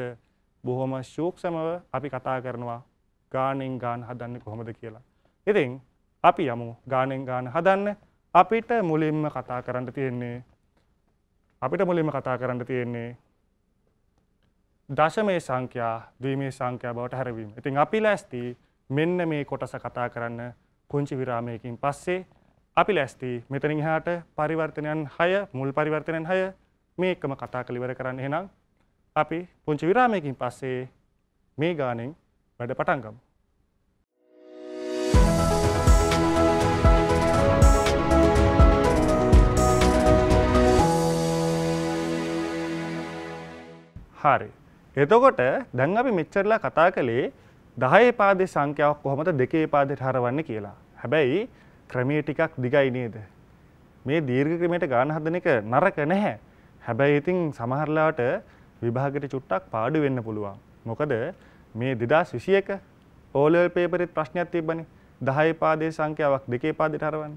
බොහොම සූක්ෂමව අපි කතා කරනවා ගානෙන් ගාන හදන්න කොහොමද කියලා. ඉතින් අපි යමු ගානෙන් ගාන හදන්න අපිට මුලින්ම කතා කරන්න තියෙන්නේ අපිට මුලින්ම කතා කරන්න තියෙන්නේ දශමේ සංඛ්‍යා ද්විමේ සංඛ්‍යා බවට හැරවීම. ඉතින් අපි ලැස්ති මෙන්න මේ කොටස කතා කරන්න පුංචි විරාමයකින් පස්සේ අපි ලැස්ති මෙතනින් එහාට පරිවර්තනයන් 6 මුල් පරිවර්තනයන් 6 මේ එකම කතා කළ ඉවර කරන්න. එහෙනම් අපි පුංචි විරාමයකින් පස්සේ මේ ගානෙන් වැඩ පටන්ගමු. හරි. එතකොට දැන් අපි මෙච්චරලා කතා කළේ දහයේ පාදේ සංඛ්‍යාවක් කොහොමද දෙකේ පාදයට හරවන්නේ කියලා. හැබැයි ක්‍රමයේ ටිකක් දිගයි නේද? මේ දීර්ඝ ක්‍රමයට ගාන හදන එක නරක නැහැ. හැබැයි ඉතින් සමහරලාට විභාගෙට චුට්ටක් පාඩු වෙන්න පුළුවන්. මොකද මේ 2021 ඕ ලෙවල් පේපරෙත් ප්‍රශ්නයක් තිබ්බනේ 10 පාදයේ සංඛ්‍යාවක් දෙකේ පාදයට හරවන්න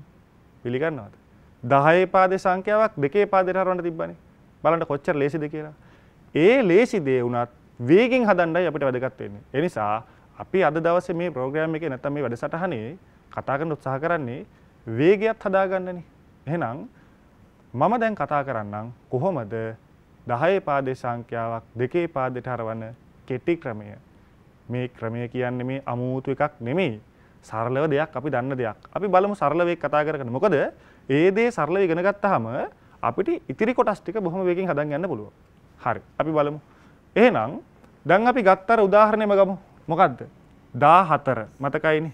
පිළිගන්නවද 10 පාදයේ සංඛ්‍යාවක් දෙකේ පාදයට හරවන්න තිබ්බනේ බලන්න කොච්චර ලේසිද කියලා ඒ ලේසි දේ වුණත් වේගෙන් හදන්නයි අපිට වැදගත් වෙන්නේ ඒ නිසා අපි අද දවසේ මේ ප්‍රෝග්‍රෑම් එකේ නැත්තම් මේ වැඩසටහනේ කතා කරන්න උත්සාහ කරන්නේ වේගයත් හදාගන්නනේ එහෙනම් මම දැන් කතා කරන්නම් කොහොමද 10 පාදයේ සංඛ්‍යාවක් දෙකේ පාදයට හරවන කෙටි ක්‍රමය මේ ක්‍රමය කියන්නේ මේ අමූතු එකක් නෙමෙයි. සරලව දෙයක් අපි දන්න දෙයක්. අපි බලමු සරල වේග කතා කරගෙන. මොකද ඒ දේ සරලව ඉගෙන ගත්තාම අපිට ඉතිරි කොටස් ටික බොහොම වේගෙන් හදන් යන්න පුළුවන්. හරි. අපි බලමු. එහෙනම් දැන් අපි ගත්තර උදාහරණයම ගමු. මොකද්ද? 14 මතකයිනේ.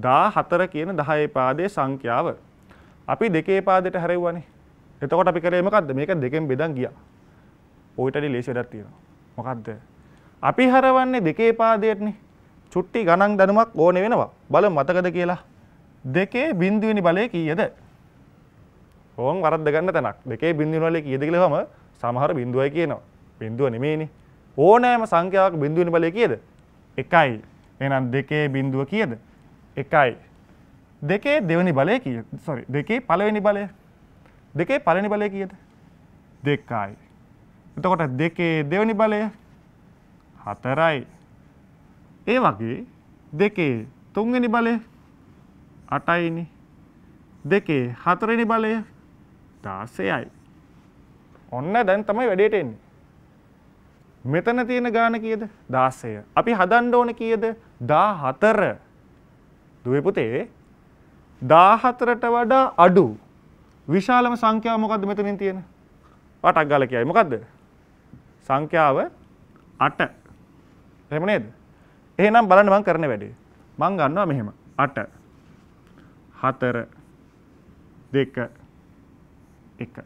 14 කියන 10 පාදයේ සංඛ්‍යාව. අපි දෙකේ පාදයට හැරෙව්වනේ. එතකොට අපි කරේ මොකද්ද? මේක දෙකෙන් බෙදන් ගියා. ඔයිටදී ලේසි වැඩක් තියෙනවා. මොකද්ද? අපි හරවන්නේ දෙකේ පාදයටනේ. චුට්ටි ගණන් දැනුමක් ඕනේ වෙනවා. බලමු මතකද කියලා. දෙකේ බිඳුවෙනි බලය කීයද? ඕන් වරද්ද ගන්න තැනක්. දෙකේ බිඳුවෙනි බලය කීයද කියලාම සමහර බිඳුවයි කියනවා. බිඳුව නෙමෙයිනේ. ඕනෑම සංඛ්‍යාවක බිඳුවෙනි බලය කීයද? 1යි. එහෙනම් දෙකේ බිඳුව කීයද? 1යි. දෙකේ දෙවෙනි බලය කීයද? sorry. දෙකේ පළවෙනි බලය. දෙකේ පළවෙනි බලය කීයද? 2යි. එතකොට දෙකේ දෙවෙනි බලය හතරයි. ඒ වගේ දෙකේ තුන්වෙනි බලය අටයිනි දෙකේ හතරෙනි බලය දාසයයි. ඔන්න දැන් තමයි වැඩේට එන්නේ. මෙතන තියෙන ගාන කියද දාසය. අපි හදන්න ඕන කියද දා හතර දුවපුතේ දාහතරට වඩා අඩු විශාලම සංඛ්‍යාව මොකක්ද මෙතනින් තියෙන? වටක් ගාලා කියයි. මොකද්ද? සංඛ්‍යාව 8. එහෙම නේද? එහෙනම් බලන්න මම කරන වැඩේ. මම ගන්නවා මෙහෙම. 8 4 2 1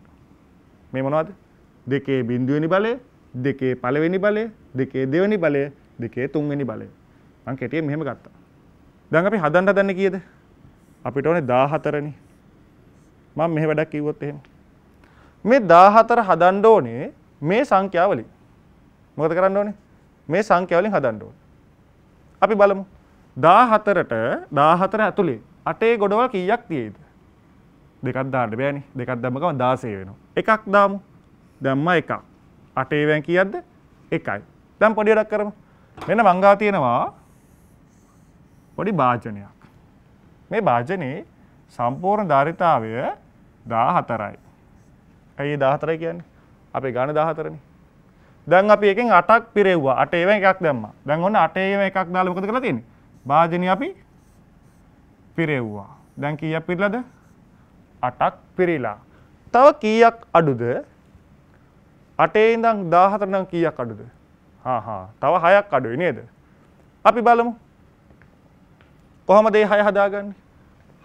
මේ මොනවද? දෙකේ බිඳුවෙනි බලය, දෙකේ පළවෙනි බලය, දෙකේ දෙවෙනි බලය, දෙකේ තුන්වෙනි බලය. මම කෙටියෙන් මෙහෙම ගත්තා. දැන් අපි හදන්න හදන්නේ කීයද? අපිට ඕනේ 14 නේ. මම මෙහෙ වැඩක් කිව්වොත් එහෙම. මේ 14 හදන්න ඕනේ මේ සංඛ්‍යාවලින්. මොකද කරන්න ඕනේ? මේ සංඛ්‍යා වලින් හදන්න ඕනේ. අපි බලමු. 14ට 14 ඇතුලේ 8 ගොඩවල් කීයක් තියෙයිද? දෙකක් දාන්න බෑනේ. දෙකක් දැම්ම ගමන් 16 වෙනවා. එකක් දාමු. දැම්මා එකක්. 8 වෙන් කීයක්ද? 1යි. දැන් පොඩි වැඩක් කරමු. මෙන්න මංගා තියෙනවා පොඩි භාජනයක්. මේ භාජනේ සම්පූර්ණ ධාරිතාවය 14යි. ඇයි 14 කියන්නේ? අපේ ගාන 14නේ. දැන් අපි එකෙන් 8ක් පිරෙව්වා. 8 ඒවා එකක් දැම්මා. දැන් ඔන්න 8 ඒවා එකක් දාලා මොකද කරලා තියෙන්නේ? භාජනය අපි පිරෙව්වා. දැන් කීයක් පිරලාද? 8ක් පිරීලා. තව කීයක් අඩුද? 8 ඉඳන් 14 නම් කීයක් අඩුද? හා හා. තව 6ක් අඩුයි නේද? අපි බලමු. කොහොමද මේ 6 හදාගන්නේ?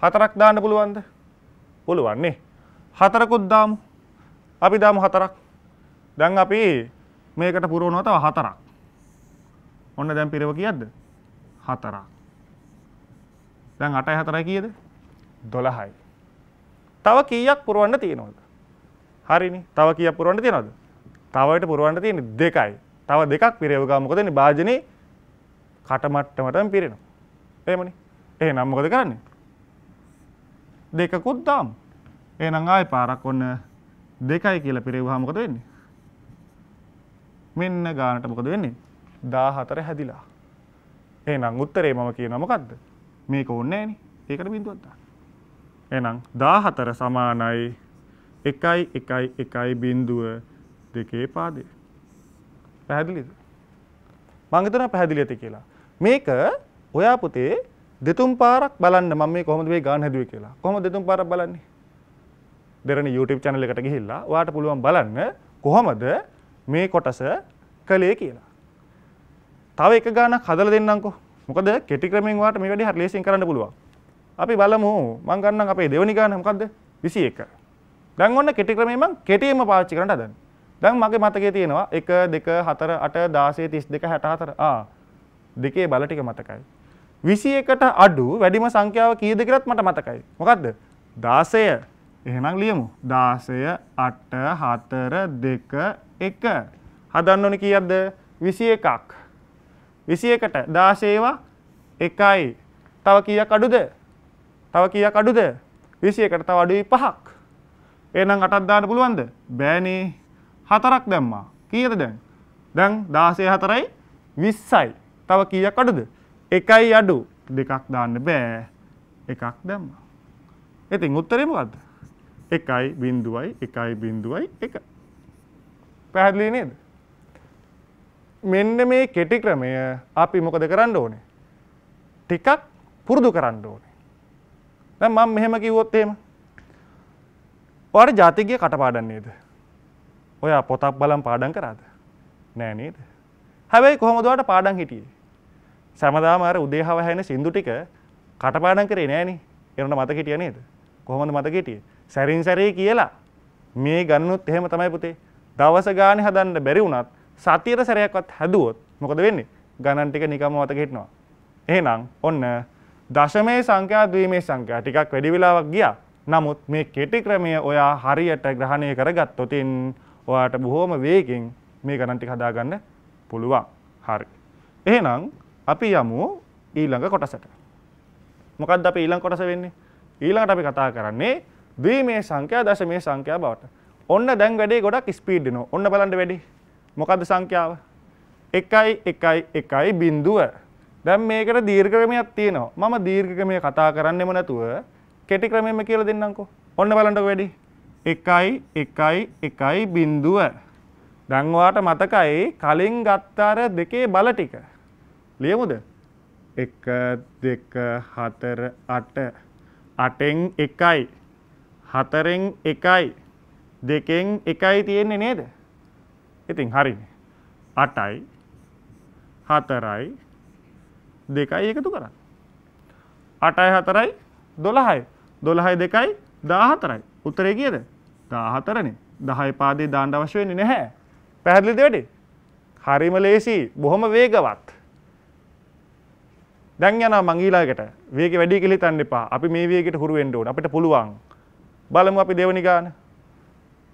4ක් දාන්න පුළුවන්ද? පුළුවන් නේ. හතරකුත් දාමු. අපි දාමු හතරක්. දැන් අපි මේකට පුරවනවා තව හතරක්. ඔන්න දැන් පිරව කීයක්ද? හතරක්. දැන් 8යි 4යි කීයද? 12යි. තව කීයක් පුරවන්න තියෙනවද? හරිනේ. තව කීයක් පුරවන්න තියෙනවද? තවයට පුරවන්න තියෙන්නේ දෙකයි. තව දෙකක් පිරව ගා මොකද වෙන්නේ? භාජනේ කටමට්ටමටම පිරෙනවා. එහෙමනේ. එහෙනම් මොකද කරන්නේ? දෙකකුත් දාමු. එහෙනම් ආයෙ පාරක් ඔන්න දෙකයි කියලා පිරෙව්වහම මොකද වෙන්නේ? මෙන්න ගානට මොකද වෙන්නේ 14 හැදිලා. එහෙනම් උත්තරේ මම කියනවා මොකද්ද? මේක ඕනේ නෑනේ. ඒකට බිඳුවක් දාන්න. එහෙනම් 14 සමානයි 1.1.1.2 පාදය. පැහැදිලිද? මම හිතනවා පැහැදිලි ඇති කියලා. මේක ඔයා පුතේ දෙතුන් පාරක් බලන්න මම මේ කොහොමද මේ ගාන හැදුවේ කියලා. කොහොමද දෙතුන් පාරක් බලන්නේ? දෙරණ YouTube channel එකට ගිහිල්ලා ඔයාට පුළුවන් බලන්න කොහොමද මේ කොටස කළේ කියලා. තව එක ගානක් හදලා දෙන්නම්කෝ. මොකද කෙටි ක්‍රමෙන් වාට මේ වැඩේ හරි ලේසියෙන් කරන්න පුළුවන්. අපි බලමු මම ගන්නම් අපේ දෙවෙනි ගාන මොකද්ද? 21. දැන් ඔන්න කෙටි ක්‍රමයෙන් මම කෙටියෙන්ම පාවිච්චි කරන්න හදන්නේ. දැන් මගේ මතකයේ තියෙනවා 1 2 4 8 16 32 64. ආ. දෙකේ බල ටික මතකයි. 21ට අඩු වැඩිම සංඛ්‍යාව කීයද කියලාත් මට මතකයි. මොකද්ද? 16 එහෙනම් ලියමු. 16 8 4 2 1. හදන්න ඕනේ කීයක්ද? 21ක්. 21ට 16 ඒවා 1යි. තව කීයක් අඩුද? තව කීයක් අඩුද? 21කට තව අඩුයි 5ක්. එහෙනම් 8ක් දාන්න පුළුවන්ද? බෑනේ. 4ක් දැම්මා. කීයද දැන්? දැන් 16 4යි 20යි. තව කීයක් අඩුද? 1යි අඩු. දෙකක් දාන්න බෑ. එකක් දැම්මා. ඉතින් උත්තරේ මොකද්ද? එකයි බින්දුවයි එකයි බින්දුවයි එක. පැහැදිලි නේද. මෙන්න මේ කෙටි ක්‍රමය අපි මොකද කරන්න ඕනේ. ටිකක් පුරුදු කරන්න ඕනේ. දැන් මම මෙහෙම කිව්වොත් එහෙම. ඔයාලට ජාතිකය කටපාඩම් නේද? ඔයා පොතක් බලන් පාඩම් කරාද? නෑ නේද? හැබැයි කොහොමද ඔයාලට පාඩම් හිටියේ? සමදාම අර උදේහව හැෙන සින්දු ටික කටපාඩම් කරේ නෑනේ. ඒරොන්ට මතක හිටියා නේද? කොහොමද මතක හිටියේ? සැරින් සැරේ කියලා මේ ගණනුත් එහෙම තමයි පුතේ. දවස ගානේ හදන්න බැරි වුණත් සතියට සැරයක්වත් හැදුවොත් මොකද වෙන්නේ? ගණන් ටික නිකම්ම වතක හිටිනවා. එහෙනම් ඔන්න දශමයේ සංඛ්‍යා ද්විමේ සංඛ්‍යා ටිකක් වැඩි වෙලාවක් ගියා. නමුත් මේ කෙටි ක්‍රමය ඔයා හරියට ග්‍රහණය කරගත්තොත් ඔයාට බොහොම වේගෙන් මේ ගණන් ටික හදාගන්න පුළුවන්. හරි. එහෙනම් අපි යමු ඊළඟ කොටසට. මොකක්ද අපි ඊළඟ කොටස වෙන්නේ? ඊළඟට අපි කතා කරන්නේ ද්විමේ සංඛ්‍යා දශමේ සංඛ්‍යා බවට. ඔන්න දැන් වැඩේ ගොඩක් ස්පීඩ් වෙනවා. ඔන්න බලන්න වැඩේ. මොකද්ද සංඛ්‍යාව? 1යි 1යි 1යි බිඳුව. දැන් මේකට දීර්ඝ ක්‍රමයක් තියෙනවා. මම දීර්ඝ ක්‍රමය කතා කරන්නෙම නැතුව කෙටි ක්‍රමෙම කියලා දෙන්නම්කෝ. ඔන්න බලන්නකෝ වැඩේ. 1යි 1යි 1යි බිඳුව. දැන් ඔයාට මතකයි කලින් ගත්ත අර දෙකේ බල ටික. ලියමුද? 1 2 4 8 8ෙන් 1යි හතරෙන් එකයි දෙකෙන් එකයි තියෙන්නේ නේද ඉතින් හරින අටයි හතරයි දෙකයි එකතු කරන්න අටයි හතරයි දොළහයි දොළහයි දෙකයි දාහතරයි උත්තරේ කියද දාහතරනේ දහයි පාදේ දාණ්ඩ අවශ්‍ය වෙන්නේ නැහැ පැහැදිලිද වැඩේ හරිම ලේසි බොහොම වේගවත් දැන් යනවා මං ඊළඟට වේගෙ වැඩි කියලා හිතන්න එපා අපි මේ වේගෙට හුරු වෙන්න ඕන අපිට පුළුවන් බලමු අපි දෙවනි ගාන.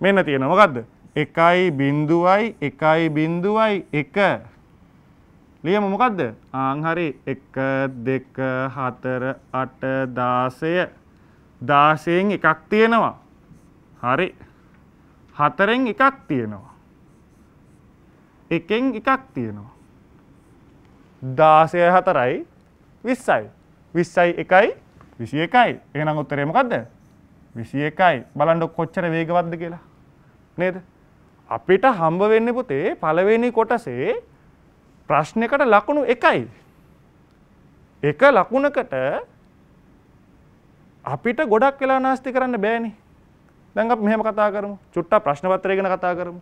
මෙන්න තියෙනවා මොකද්ද? 1.01 1.1 ලියමු මොකද්ද? ආන් හරි 1 2 4 8 16 16න් එකක් තියෙනවා. හරි. 4න් එකක් තියෙනවා. 1න් එකක් තියෙනවා. 16 4යි 20යි. 20යි 1යි 21යි. එහෙනම් උත්තරේ මොකද්ද? විසි එකයි බලන්ඩ කොච්චර වේගවත්ද කියලා නේද අපිට හම්බ වෙන්න පුතේ පළවෙනි කොටසේ ප්‍රශ්නකට ලකුණු එකයි එක ලකුණකට අපිට ගොඩක් වෙලා නාස්ති කරන්න බෑනි දැඟ මෙහම කතා කරමු චුට්ට ප්‍රශ්නපත්‍රය ගෙන කතා කරමු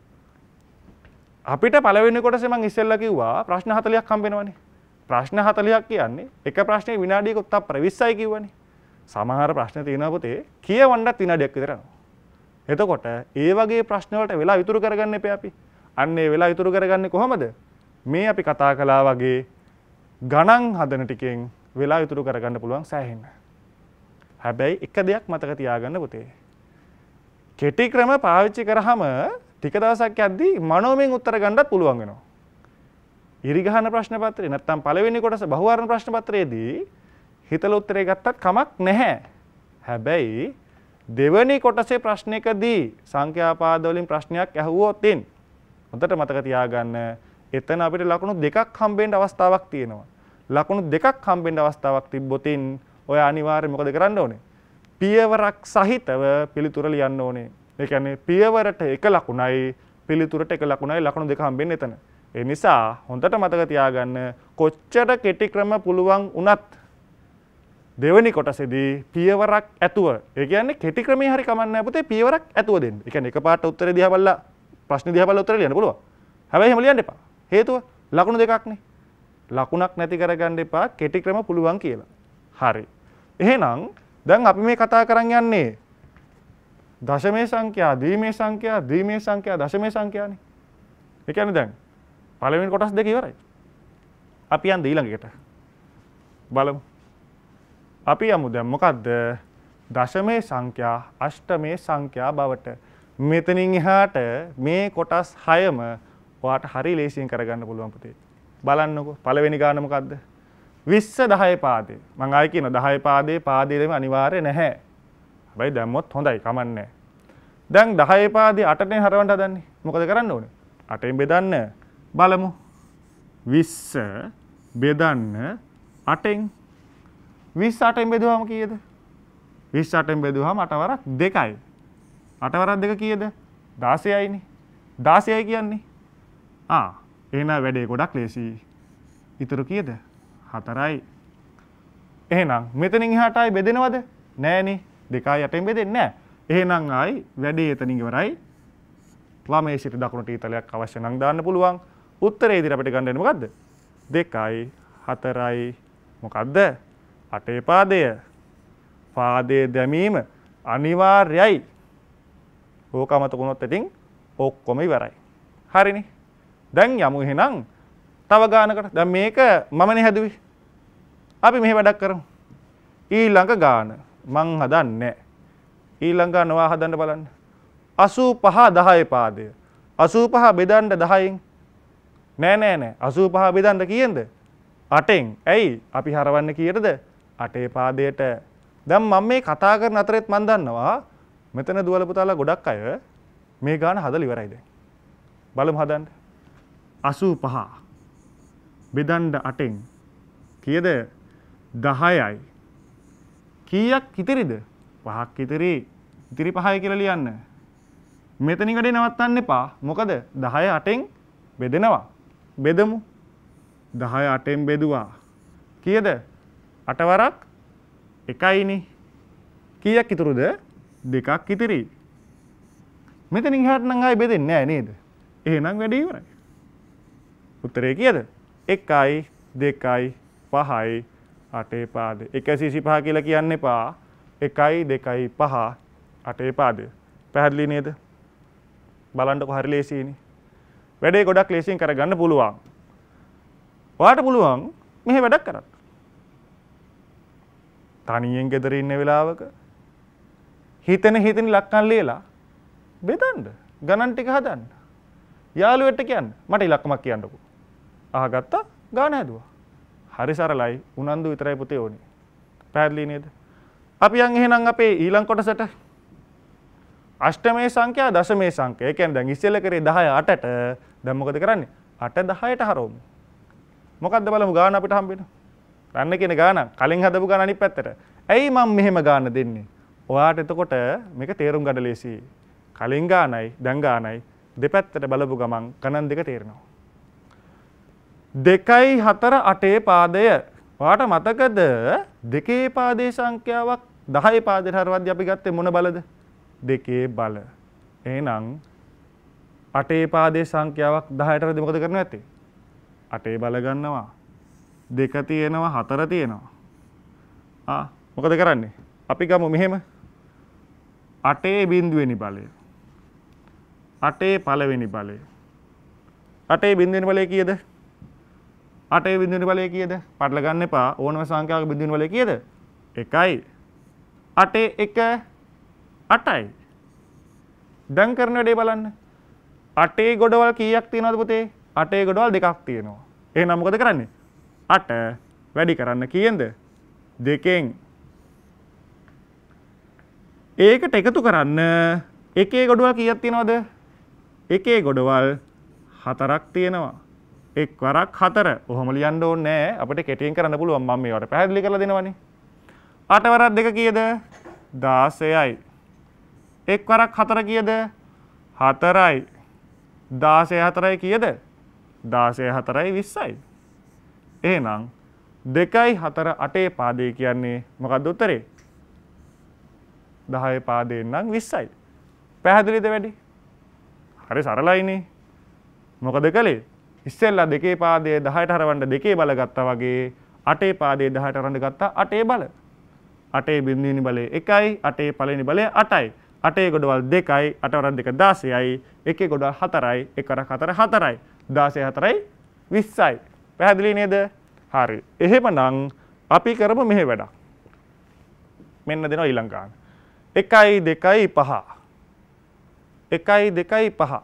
අපිට පළවෙනි කොටස මං ඉස්සෙල්ලා කිව්වා ප්‍රශ්න හතලියක් හම්බෙනවනේ ප්‍රශ්න හතලියක් කියන්නේ එක ප්‍රශ්නේ විනාඩියක උත්තර 20යි කිව්වනේ සමහර ප්‍රශ්න තියෙනවා පුතේ කියවන්නත් විනාඩියක් විතර එතකොට ඒ වගේ ප්‍රශ්න වලට වෙලා ඉතුරු කරගන්න එපා අපි. අන්න ඒ වෙලා ඉතුරු කරගන්නේ කොහොමද? මේ අපි කතා කළා වගේ ගණන් හදන ටිකෙන් වෙලා ඉතුරු කරගන්න පුළුවන් සෑහෙන්න. හැබැයි එක දෙයක් මතක තියාගන්න පුතේ. කෙටි ක්‍රම පාවිච්චි කරාම ටික දවසක් යද්දී මනෝමයෙන් උත්තර ගන්නත් පුළුවන් වෙනවා. ඉරිගහන ප්‍රශ්න පත්‍රේ නැත්නම් පළවෙනි කොටස බහුවර්ණ ප්‍රශ්න පත්‍රයේදී හිතල උත්තරේ ගත්තත් කමක් නැහැ. හැබැයි දෙවනි කොටසේ ප්‍රශ්නයකදී සංඛ්‍යාපාදවලින් ප්‍රශ්නයක් ඇහුවොත් එන් හොඳට මතක තියාගන්න එතන අපිට ලකුණු දෙකක් හම්බෙන්න අවස්ථාවක් තියෙනවා. ලකුණු දෙකක් හම්බෙන්න අවස්ථාවක් තිබ්බොතින් ඔය අනිවාර්යයෙන් මොකද කරන්න ඕනේ? පියවරක් සහිතව පිළිතුර ලියන්න ඕනේ. ඒ කියන්නේ පියවරට එක ලකුණයි පිළිතුරට එක ලකුණයි ලකුණු දෙක හම්බෙන්නේ එතන. ඒ නිසා හොඳට මතක තියාගන්න කොච්චර කෙටි ක්‍රම පුළුවන් වුණත් දෙවනි කොටසේදී පියවරක් ඇතුව ඒ කියන්නේ කෙටි ක්‍රමේ හරි කමන්නේ නැහැ පුතේ පියවරක් ඇතුව දෙන්න. ඒ කියන්නේ එකපාරට උත්තරේ දිහා බලලා ප්‍රශ්නේ දිහා බලලා උත්තරේ ලියන්න පුළුවන්. හැබැයි එහෙම ලියන්න එපා. හේතුව ලකුණු දෙකක්නේ. ලකුණක් නැති කරගන්න එපා කෙටි ක්‍රම පුළුවන් කියලා. හරි. එහෙනම් දැන් අපි මේ කතා කරන් යන්නේ දශමේ සංඛ්‍යා, ද්විමේ සංඛ්‍යා, ද්විමේ සංඛ්‍යා, දශමේ සංඛ්‍යානේ. ඒ කියන්නේ දැන් පළවෙනි කොටස් දෙක ඉවරයි. අපි යන් ඊළඟට. බලමු. අපි යමු දැන් මොකද්ද? දශමේ සංඛ්‍යා අෂ්ටමේ සංඛ්‍යා බවට. මෙතනින් එහාට මේ කොටස් 6ම ඔයාට හරි ලේසියෙන් කරගන්න පුළුවන් පුතේ. බලන්නකෝ පළවෙනි ගාන මොකද්ද? 20 10 පාදේ. මම ආයෙ කියන 10 පාදේ පාදේලෙම අනිවාර්ය නැහැ. හැබැයි දැම්මොත් හොඳයි කමන්නේ. දැන් 10 පාදේ 8ටෙන් හරවන්න හදන්නේ. මොකද කරන්න ඕනේ? 8ෙන් බෙදන්න. බලමු. 20 බෙදන්න 8ෙන් 28ෙන් බෙදුවාම කීයද? 28ෙන් බෙදුවාම 8 වරක් 2යි. 8 වරක් 2 කීයද? 16යිනේ. 16යි කියන්නේ. ආ එහෙනම් වැඩේ ගොඩක් ලේසියි. ඉතුරු කීයද? 4යි. එහෙනම් මෙතනින් එහාටයි බෙදෙනවද? නෑනේ. 2යි 8ෙන් බෙදෙන්නේ නෑ. එහෙනම් ආයි වැඩේ එතනින් ඉවරයි. ළමයේ සිට දකුණට ඊතලයක් අවශ්‍ය නම් දාන්න පුළුවන්. උත්තරයේදී අපිට ගන්න වෙන්නේ මොකද්ද? 2යි 4යි මොකද්ද? අටේ පාදය පාදයේ දැමීම අනිවාර්යයි. ඕක අමතක වුණොත් ඉතින් ඔක්කොම ඉවරයි. හරිනේ. දැන් යමු එහෙනම් තව ගානකට. දැන් මේක මමනේ හැදුවේ. අපි මෙහෙ වැඩක් කරමු. ඊළඟ ගාන මං හදන්නේ. ඊළඟ ගාන වා හදන්න බලන්න. 85 10 පාදය. 85 බෙදන්න 10න්. නෑ නෑ නෑ 85 බෙදන්න කීයද? 8න්. ඇයි? අපි හරවන්නේ කීයටද? අටේ පාදයට දැන් මම මේ කතා කරන අතරෙත් මම දන්නවා මෙතන දුවල පුතාලා ගොඩක් අය මේ ගාන හදලා ඉවරයි දැන්. බලමු හදන්න. 85 බෙදන්න 8ෙන් කීයද? 10යි. කීයක් ඉතිරිද? පහක් ඉතිරි. ඉතිරි පහයි කියලා ලියන්න. මෙතනින් වැඩේ නවත්තන්න එපා. මොකද 10 8ෙන් බෙදෙනවා. බෙදමු. 10 8ෙන් බෙදුවා. කීයද? අටවරක් එකයිනි කියක් ඉතුරුද දෙකක් ඉතිරි මෙතන ඉහට නම් ආයි බෙදෙන්නේ නැහැ නේද එහෙනම් වැඩේ ඉවරයි උත්තරේ කියද 1යි 2යි 5යි 8ේ පාද 125 කියලා කියන්න එපා 1යි 2යි 5 8ේ පාද පැහැදිලි නේද බලන්නකො හරි ලේසියිනේ වැඩේ ගොඩක් ලේසියෙන් කරගන්න පුළුවන් ඔයාට පුළුවන් මෙහෙ වැඩක් කරන්න තනියෙන් ගෙදර ඉන්න වෙලාවක හිතෙන හිතෙන ලක්කන් ලියලා බෙදන්න ගණන් ටික හදන්න යාළුවෙට කියන්න මට ඉලක්කමක් කියන්නකෝ අහගත්තා ගාන හැදුවා හරි සරලයි උනන්දු විතරයි පුතේ ඕනේ පැහැදිලි නේද අපි යන් එහෙනම් අපේ ඊළඟ කොටසට අෂ්ටමේ සංඛ්‍යා දශමේ සංඛ්‍යා ඒ කියන්නේ දැන් ඉස්සෙල්ල කරේ 10 8ට දැන් මොකද කරන්නේ 8 10ට හරවමු මොකද්ද බලමු ගාන අපිට හම්බෙන්නේ රන්න කියන ගාන කලින් හදපු ගාන අනිත් පැත්තට. ඇයි මම මෙහෙම ගාන දෙන්නේ? ඔයාට එතකොට මේක තේරුම් ගන්න ලේසියි. කලින් ගානයි දැන් ගානයි දෙපැත්තට බලපු ගමන් ගණන් දෙක තේරෙනවා. දෙකයි හතර අටේ පාදය වාට මතකද දෙකේ පාදේ සංඛ්‍යාවක් දහය පාදයට හරවද්දී අපි ගත්තේ මොන බලද? දෙකේ බල. එහෙනම් අටේ පාදේ සංඛ්‍යාවක් 10ට රදි මොකද කරන්නේ ඇත්තේ? අටේ බල ගන්නවා. දෙක තියෙනවා හතර තියෙනවා මොකද කරන්නේ අපි ගමු මෙහෙම අටේ බින්දුවනි බලය අටේ පලවෙනි බලය අටේ බින්දුවනි බලය කියද අටේ බින්දුවනි බලය කියද පටල ගන්න එපා ඕනම සංඛ්‍යාවක බින්දුවනි බලය කියද එකයි අටේ එක අටයි දැන් කරන වැඩේ බලන්න අටේ ගොඩවල් කීයක් තියෙනවද පුතේ අටේ ගොඩවල් දෙකක් තියෙනවා එහෙනම් මොකද කරන්නේ අට වැඩි කරන්න කියද දෙකෙන් ඒකට එකතු කරන්න එකේ ගොඩුවල් කියත් තියෙනවද එකේ ගොඩවල් හතරක් තියෙනවා එක් වරක් හතර ඔහොම ලියන්න ඕනේ නෑ අපිට කෙටියෙන් කරන්න පුළුවන් මම මේවට පැහැදිලි කරලා දෙනවනේ අට වරක් දෙක කීයද 16යි එක් වරක් හතර කීයද 4යි 16 4යි කීයද 16 4යි 20යි එහෙනම් දෙකයි හතර අටේ පාදය කියන්නේ මොකක්ද උත්තරේ? දහය පාදයෙන් නම් විස්සයි. පැහැදිලිද වැඩි? හරි සරලයිනේ. මොකද කළේ? ඉස්සෙල්ලා දෙකේ පාදයේ 10ට හරවන්න දෙකේ බල ගත්තා වගේ අටේ පාදයේ 10ට හරවන්න ගත්තා අටේ බල. අටේ බිඳුවෙනි බලය 1යි, අටේ පළවෙනි බලය 8යි. අටේ ගොඩවල් 2යි, 8 වරන් 2 16යි, එකේ ගොඩවල් 4යි, එක වරක් 4 4යි. 16 4යි 20යි. පැහැදිලි නේද? හරි. එහෙමනම් අපි කරමු මෙහෙ වැඩක්. මෙන්න දෙනවා ඊළඟ ගාන. 1යි 2යි 5. 1යි 2යි 5.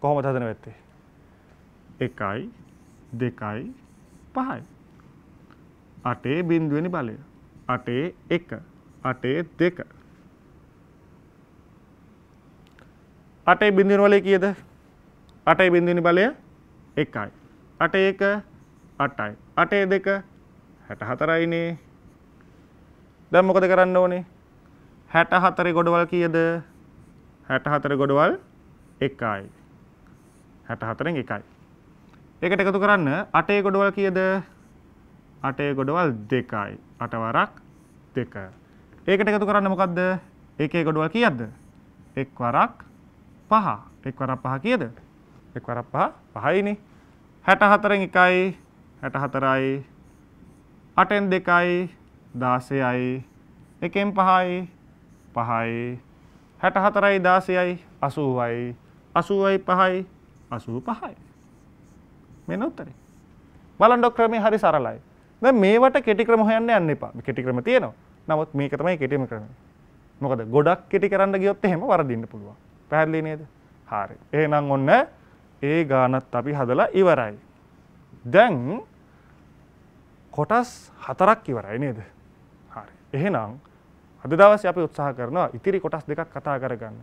කොහොමද හදන වෙත්තේ? 1යි 2යි 5යි. 8 බිඳුවෙනි බලය. 8 1 8 2 8 බිඳුවෙනි බලය කීයද? 8 බිඳුවෙනි බලය 1යි. අට එක අටයි අටේ දෙක හැට හතරයිනේ දැන් මොකද කරන්න ඕනේ හැට හතරේ ගොඩවල් කීයද හැට හතරේ ගොඩවල් එකයි හැට හතරෙන් එකයි ඒකට එකතු කරන්න අටේ ගොඩවල් කීයද අටේ ගොඩවල් දෙකයි අටවරක් දෙක ඒකට එකතු කරන්න මොකක්ද ඒකේ ගොඩවල් කීයද එක් වරක් පහ එක් වරක් පහ කීයද එක් වරක් පහ පහයිනේ හැට හතරෙන් එකයි හැට හතරයි අටෙන් දෙකයි දාසයයි එකෙන් පහයි පහයි හැට හතරයි දාසයයි අසූවයි අසූවයි පහයි අසූ පහයි මෙන උත්තරේ බලන්ඩො ක්‍රමේ හරි සරලයි දැන් මේවට කෙටි ක්‍රම හොයන්න යන්න එපා කෙටි ක්‍රම තියෙනවා නමුත් මේක තමයි කෙටිම ක්‍රමය මොකද ගොඩක් කෙටි කරන්න ගියොත් එහෙම වරදින්න පුළුවන් පැහැදිලි නේද හරි එහෙනම් ඔන්න ඒ ගානත් අපි හදලා ඉවරයි. දැන් කොටස් හතරක් ඉවරයි නේද හරි එහෙනම් අද දවස් අපි උත්සාහ කරනවා ඉතිරි කොටස් දෙකක් කතා කරගන්න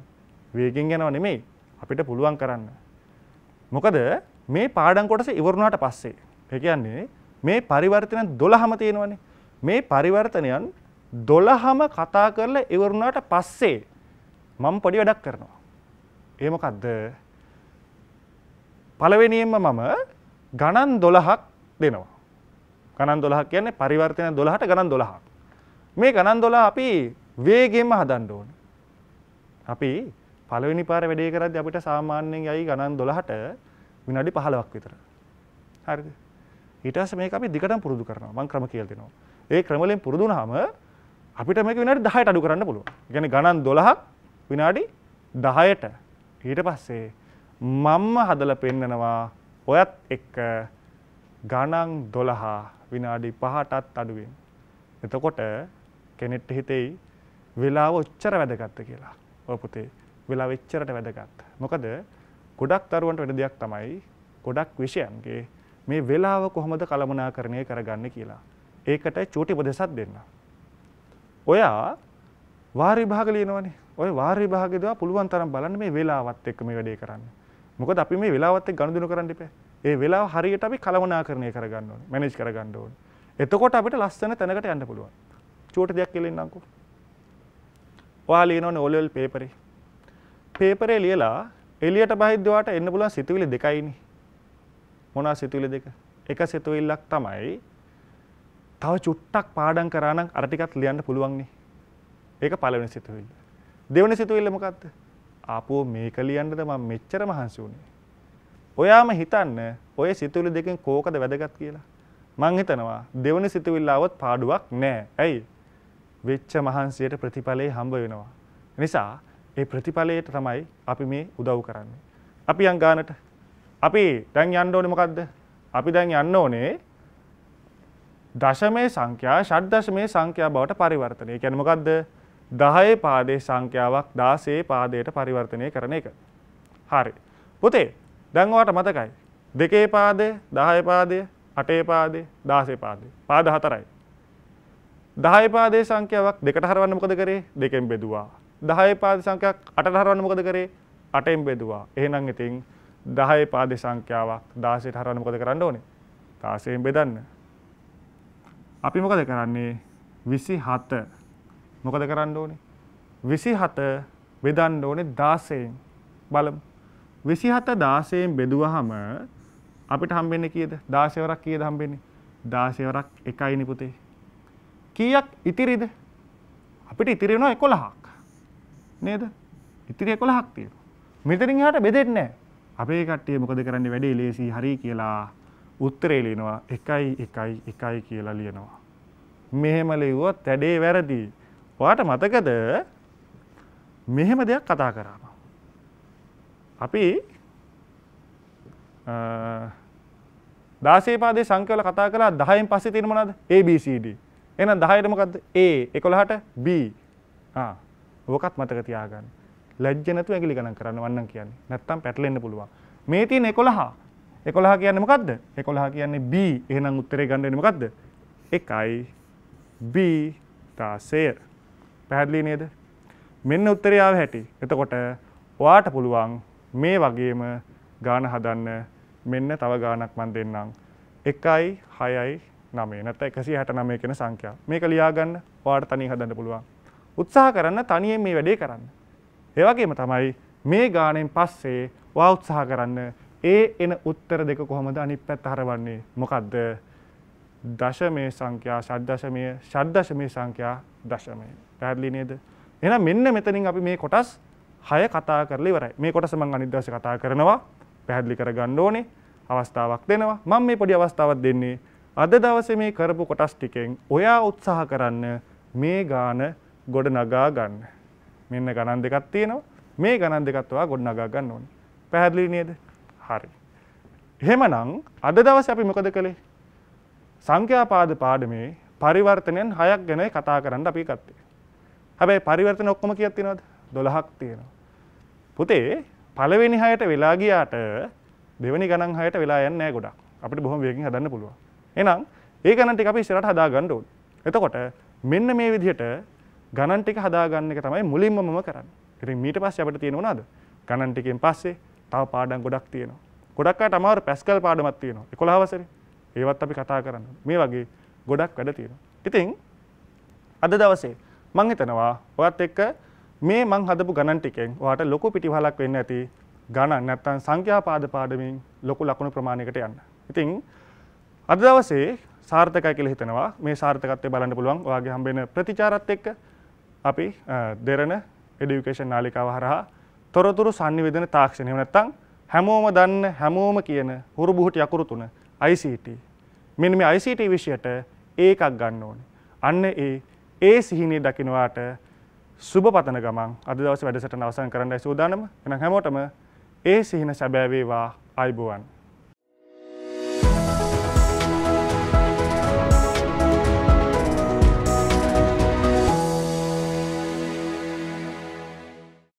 වේගෙන් යනව නෙමෙයි අපිට පුළුවන් කරන්න මොකද මේ පාඩම් කොටස ඉවරුණාට පස්සේ ඒ කියන්නේ මේ පරිවර්තන 12ම තියෙනවනේ මේ පරිවර්තනයන් 12ම කතා කරලා ඉවරුණාට පස්සේ මම පොඩි වැඩක් කරනවා ඒ මොකද්ද පළවෙනියෙන්ම මම ගණන් දොළහක් දෙනවා. ගණන් දොළහක් කියන්නේ පරිවර්තන දොළහට ගණන් දොළහක්. මේ ගණන් දොලා අපි වේගෙන්ම හදන්න ඕන. අපි පළවෙනි පාර වැඩේ කරද්දී අපිට සාමාන්‍යයෙන් යයි ගණන් 12ට විනාඩි 15ක් විතර. හරිද? ඊට පස්සේ මේක අපි දිගටම පුරුදු කරනවා. මම ක්‍රම කියලා දෙනවා. ඒ ක්‍රම වලින් පුරුදු වුණාම අපිට මේක විනාඩි 10ට අඩු කරන්න පුළුවන්. ඒ කියන්නේ ගණන් 12ක් විනාඩි 10ට. ඊට පස්සේ මම්ම හදල පෙන්නනවා ඔයත් එක්ක ගණන් දොළහා විනාඩි පහටත් අඩුවෙන්. එතකොට කෙනෙට්ට හිතෙයි වෙලා ඔච්චර වැදගත්ත කියලා ඔපුතේ වෙලා වෙච්චරට වැදගත්. මොකද ගොඩක් තරුවන්ට වැඩ දෙයක් තමයි ගොඩක් විෂයන්ගේ මේ වෙලාව කොහොමද කළමනා කරණය කරගන්න කියලා. ඒකට චූටි උපදෙසක් දෙන්න. ඔයා වාරිභාග ලියනවනේ. ඔය වාරිභාගෙදවා පුළුවන් තරම් බලන්න මේ වෙලාවත් එක්ක මේ වැඩේ කරන්න. මොකද අපි මේ වෙලාවත් එක්ක ගනුදෙනු කරන්න එපා. ඒ වෙලාව හරියට අපි කලමනාකරණය කරගන්න ඕනේ. මැනේජ් කරගන්න ඕනේ. එතකොට අපිට ලස්සන තැනකට යන්න පුළුවන්. චූට දෙයක් කියලා ඉන්නම්කෝ. ඔයාලා ලියනවනේ O level paper පේපරේ ලියලා එළියට බහිද්දී ඔයාට එන්න පුළුවන් සිතුවිලි දෙකයිනේ. මොනවා සිතුවිලි දෙක? එක සිතුවිල්ලක් තමයි තව චුට්ටක් පාඩම් කරා නම් අර ටිකක් ලියන්න පුළුවන් නේ. ඒක පළවෙනි සිතුවිල්ල. දෙවෙනි සිතුවිල්ල මොකක්ද? ආපෝ මේක ලියන්නද මම මෙච්චර මහන්සි වුණේ. ඔයාම හිතන්න ඔය සිතුවිලි දෙකෙන් කෝකද වැදගත් කියලා. මං හිතනවා දෙවනි සිතුවිල්ල આવොත් පාඩුවක් නෑ. ඇයි? වෙච්ච මහන්සියට ප්‍රතිඵලේ හම්බ වෙනවා. නිසා ඒ ප්‍රතිඵලයට තමයි අපි මේ උදව් කරන්නේ. අපි යන් ගානට අපි දැන් යන්න ඕනේ මොකද්ද? අපි දැන් යන්න ඕනේ දශමයේ සංඛ්‍යා ෂඩ් දශමයේ සංඛ්‍යා බවට පරිවර්තනය. ඒ කියන්නේ මොකද්ද? දහයේ පාදේ සංඛ්‍යාවක් දාසේ පාදයට පරිවර්තනය කරන එක. හරි. පුතේ දැන්වාට මතකයි. දෙකේ පාදය දහය පාදය අටේ පාදේ දාසේ පාදේ පාද හතරයි. දහය පාදේ සංඛ්‍යාවක් දෙකට හරවන්න මොකද කරේ දෙකෙන් බෙදුවා. දහය පාද සංඛ්‍යාවක් අටට හරවන්න මොකද කරේ අටෙන් බෙදුවා. එහෙනම් ඉතින් දහය පාද සංඛ්‍යාවක් දාසයට හරවන්න මොකද කරන්න ඕනේ දාසයෙන් බෙදන්න. අපි මොකද කරන්නේ විසි හත මොකද කරන්න ඕනේ? 27 බෙදන්න ඕනේ 16න්. බලමු. 27 16න් බෙදුවහම අපිට හම්බෙන්නේ කීයද? 16 වරක් කීයද හම්බෙන්නේ? 16 වරක් එකයිනේ පුතේ. කීයක් ඉතිරිද? අපිට ඉතිරි වෙනවා 11ක්. නේද? ඉතිරි 11ක් තියෙනවා. මෙතනින් එහාට බෙදෙන්නේ නැහැ. අපේ කට්ටිය මොකද කරන්නේ වැඩේ ලේසි හරි කියලා උත්තරේ ලියනවා 1 1 1 කියලා ලියනවා. මෙහෙම ලියුවොත් වැඩේ වැරදි. ඔයාට මතකද මෙහෙම දෙයක් කතා කරාම. අපි දාසේපාදේ සංකවල කතා කලා දහයෙන් පස්සේ තියෙන මොනවද? ABCD. එහෙනම් 10ට මොකද්ද? A 11ට B. ආ. ඕකත් මතක තියාගන්න. ලැජ්ජ නැතුව ඇඟිලි ගණන් කරන්න වන්නම් කියන්නේ. නැත්තම් පැටලෙන්න පුළුවන්. මේ තියෙන 11. 11 කියන්නේ මොකද්ද? 11 කියන්නේ B. එහෙනම් උත්තරේ ගන්න වෙන්නේ මොකද්ද? 1යි B 16. පැහැදිලි නේද? මෙන්න උත්තරය ආව හැටි. එතකොට ඔයාට පුළුවන් මේ වගේම ගාන හදන්න මෙන්න තව ගානක් මන් දෙන්නම්. 1යි 6යි 9 නැත්නම් 169 කියන සංඛ්‍යාව. මේක ලියාගන්න ඔයාට තනියෙන් හදන්න පුළුවන්. උත්සාහ කරන්න තනියෙන් මේ වැඩේ කරන්න. ඒ වගේම තමයි මේ ගානෙන් පස්සේ ඔයා උත්සාහ කරන්න ඒ එන උත්තර දෙක කොහොමද අනිත් පැත්ත හරවන්නේ? මොකද්ද? දශමය සංඛ්‍යා ශද්දශමය ශද්දශමය සංඛ්‍යා දශමය පැහැදිලි නේද එහෙනම් මෙන්න මෙතනින් අපි මේ කොටස් 6 කතා කරලා ඉවරයි මේ කොටස මම අනිත් දවසේ කතා කරනවා පැහැදිලි කරගන්න ඕනේ අවස්ථාවක් දෙනවා මම මේ පොඩි අවස්ථාවක් දෙන්නේ අද දවසේ මේ කරපු කොටස් ටිකෙන් ඔයා උත්සාහ කරන්න මේ ගාන ගොඩ නගා ගන්න මෙන්න ගණන් දෙකක් තියෙනවා මේ ගණන් දෙකත් ඔයා ගොඩ නගා ගන්න ඕනේ පැහැදිලි නේද හරි එහෙමනම් අද දවසේ අපි මොකද කළේ සංඛ්‍යාපාද පාඩමේ පරිවර්තනයන් හයක් ගැනයි කතා කරන්න අපි ගත්තේ. හැබැයි පරිවර්තන ඔක්කොම කීයක් තියෙනවද? 12ක් තියෙනවා. පුතේ පළවෙනි හයට වෙලා ගියාට දෙවෙනි ගණන් හයට වෙලා යන්නේ නැහැ ගොඩක්. අපිට බොහොම වේගෙන් හදන්න පුළුවන්. එහෙනම් ඒ ගණන් ටික අපි ඉස්සරහට හදා ගන්න ඕනේ. එතකොට මෙන්න මේ විදිහට ගණන් ටික හදා ගන්න එක තමයි මුලින්ම මම කරන්නේ. ඉතින් ඊට පස්සේ අපිට තියෙන මොනවද? ගණන් ටිකෙන් පස්සේ තව පාඩම් ගොඩක් තියෙනවා. ගොඩක් අයට අමාරු පැස්කල් පාඩමක් තියෙනවා. 11 වසරේ. ඒවත් අපි කතා කරන්න. මේ වගේ ගොඩක් වැඩ තියෙනවා. ඉතින් අද දවසේ මං හිතනවා ඔයත් එක්ක මේ මං හදපු ගණන් ටිකෙන් ඔයාට ලොකු පිටිවහලක් වෙන්න ඇති ගණන් නැත්තම් සංඛ්‍යා පාද පාඩමින් ලොකු ලකුණු ප්‍රමාණයකට යන්න. ඉතින් අද දවසේ සාර්ථකයි කියලා හිතනවා. මේ සාර්ථකත්වය බලන්න පුළුවන් ඔයාගේ හම්බෙන ප්‍රතිචාරත් එක්ක අපි දෙරණ এඩියුකේෂන් නාලිකාව හරහා තොරතුරු sannivedana තාක්ෂණය. එහෙම නැත්නම් හැමෝම දන්න හැමෝම කියන හුරුබුහුටි අකුරු තුන ICT මෙන්න මේ ICT විෂයට ඒකක් ගන්න ඕනේ. අන්න ඒ ඒ සිහිනේ දකින්වාට සුබ පතන ගමන් අද දවසේ වැඩසටහන අවසන් කරන්නයි සූදානම. එහෙනම් හැමෝටම ඒ සිහින සැබෑ වේවා ආයිබෝවන්.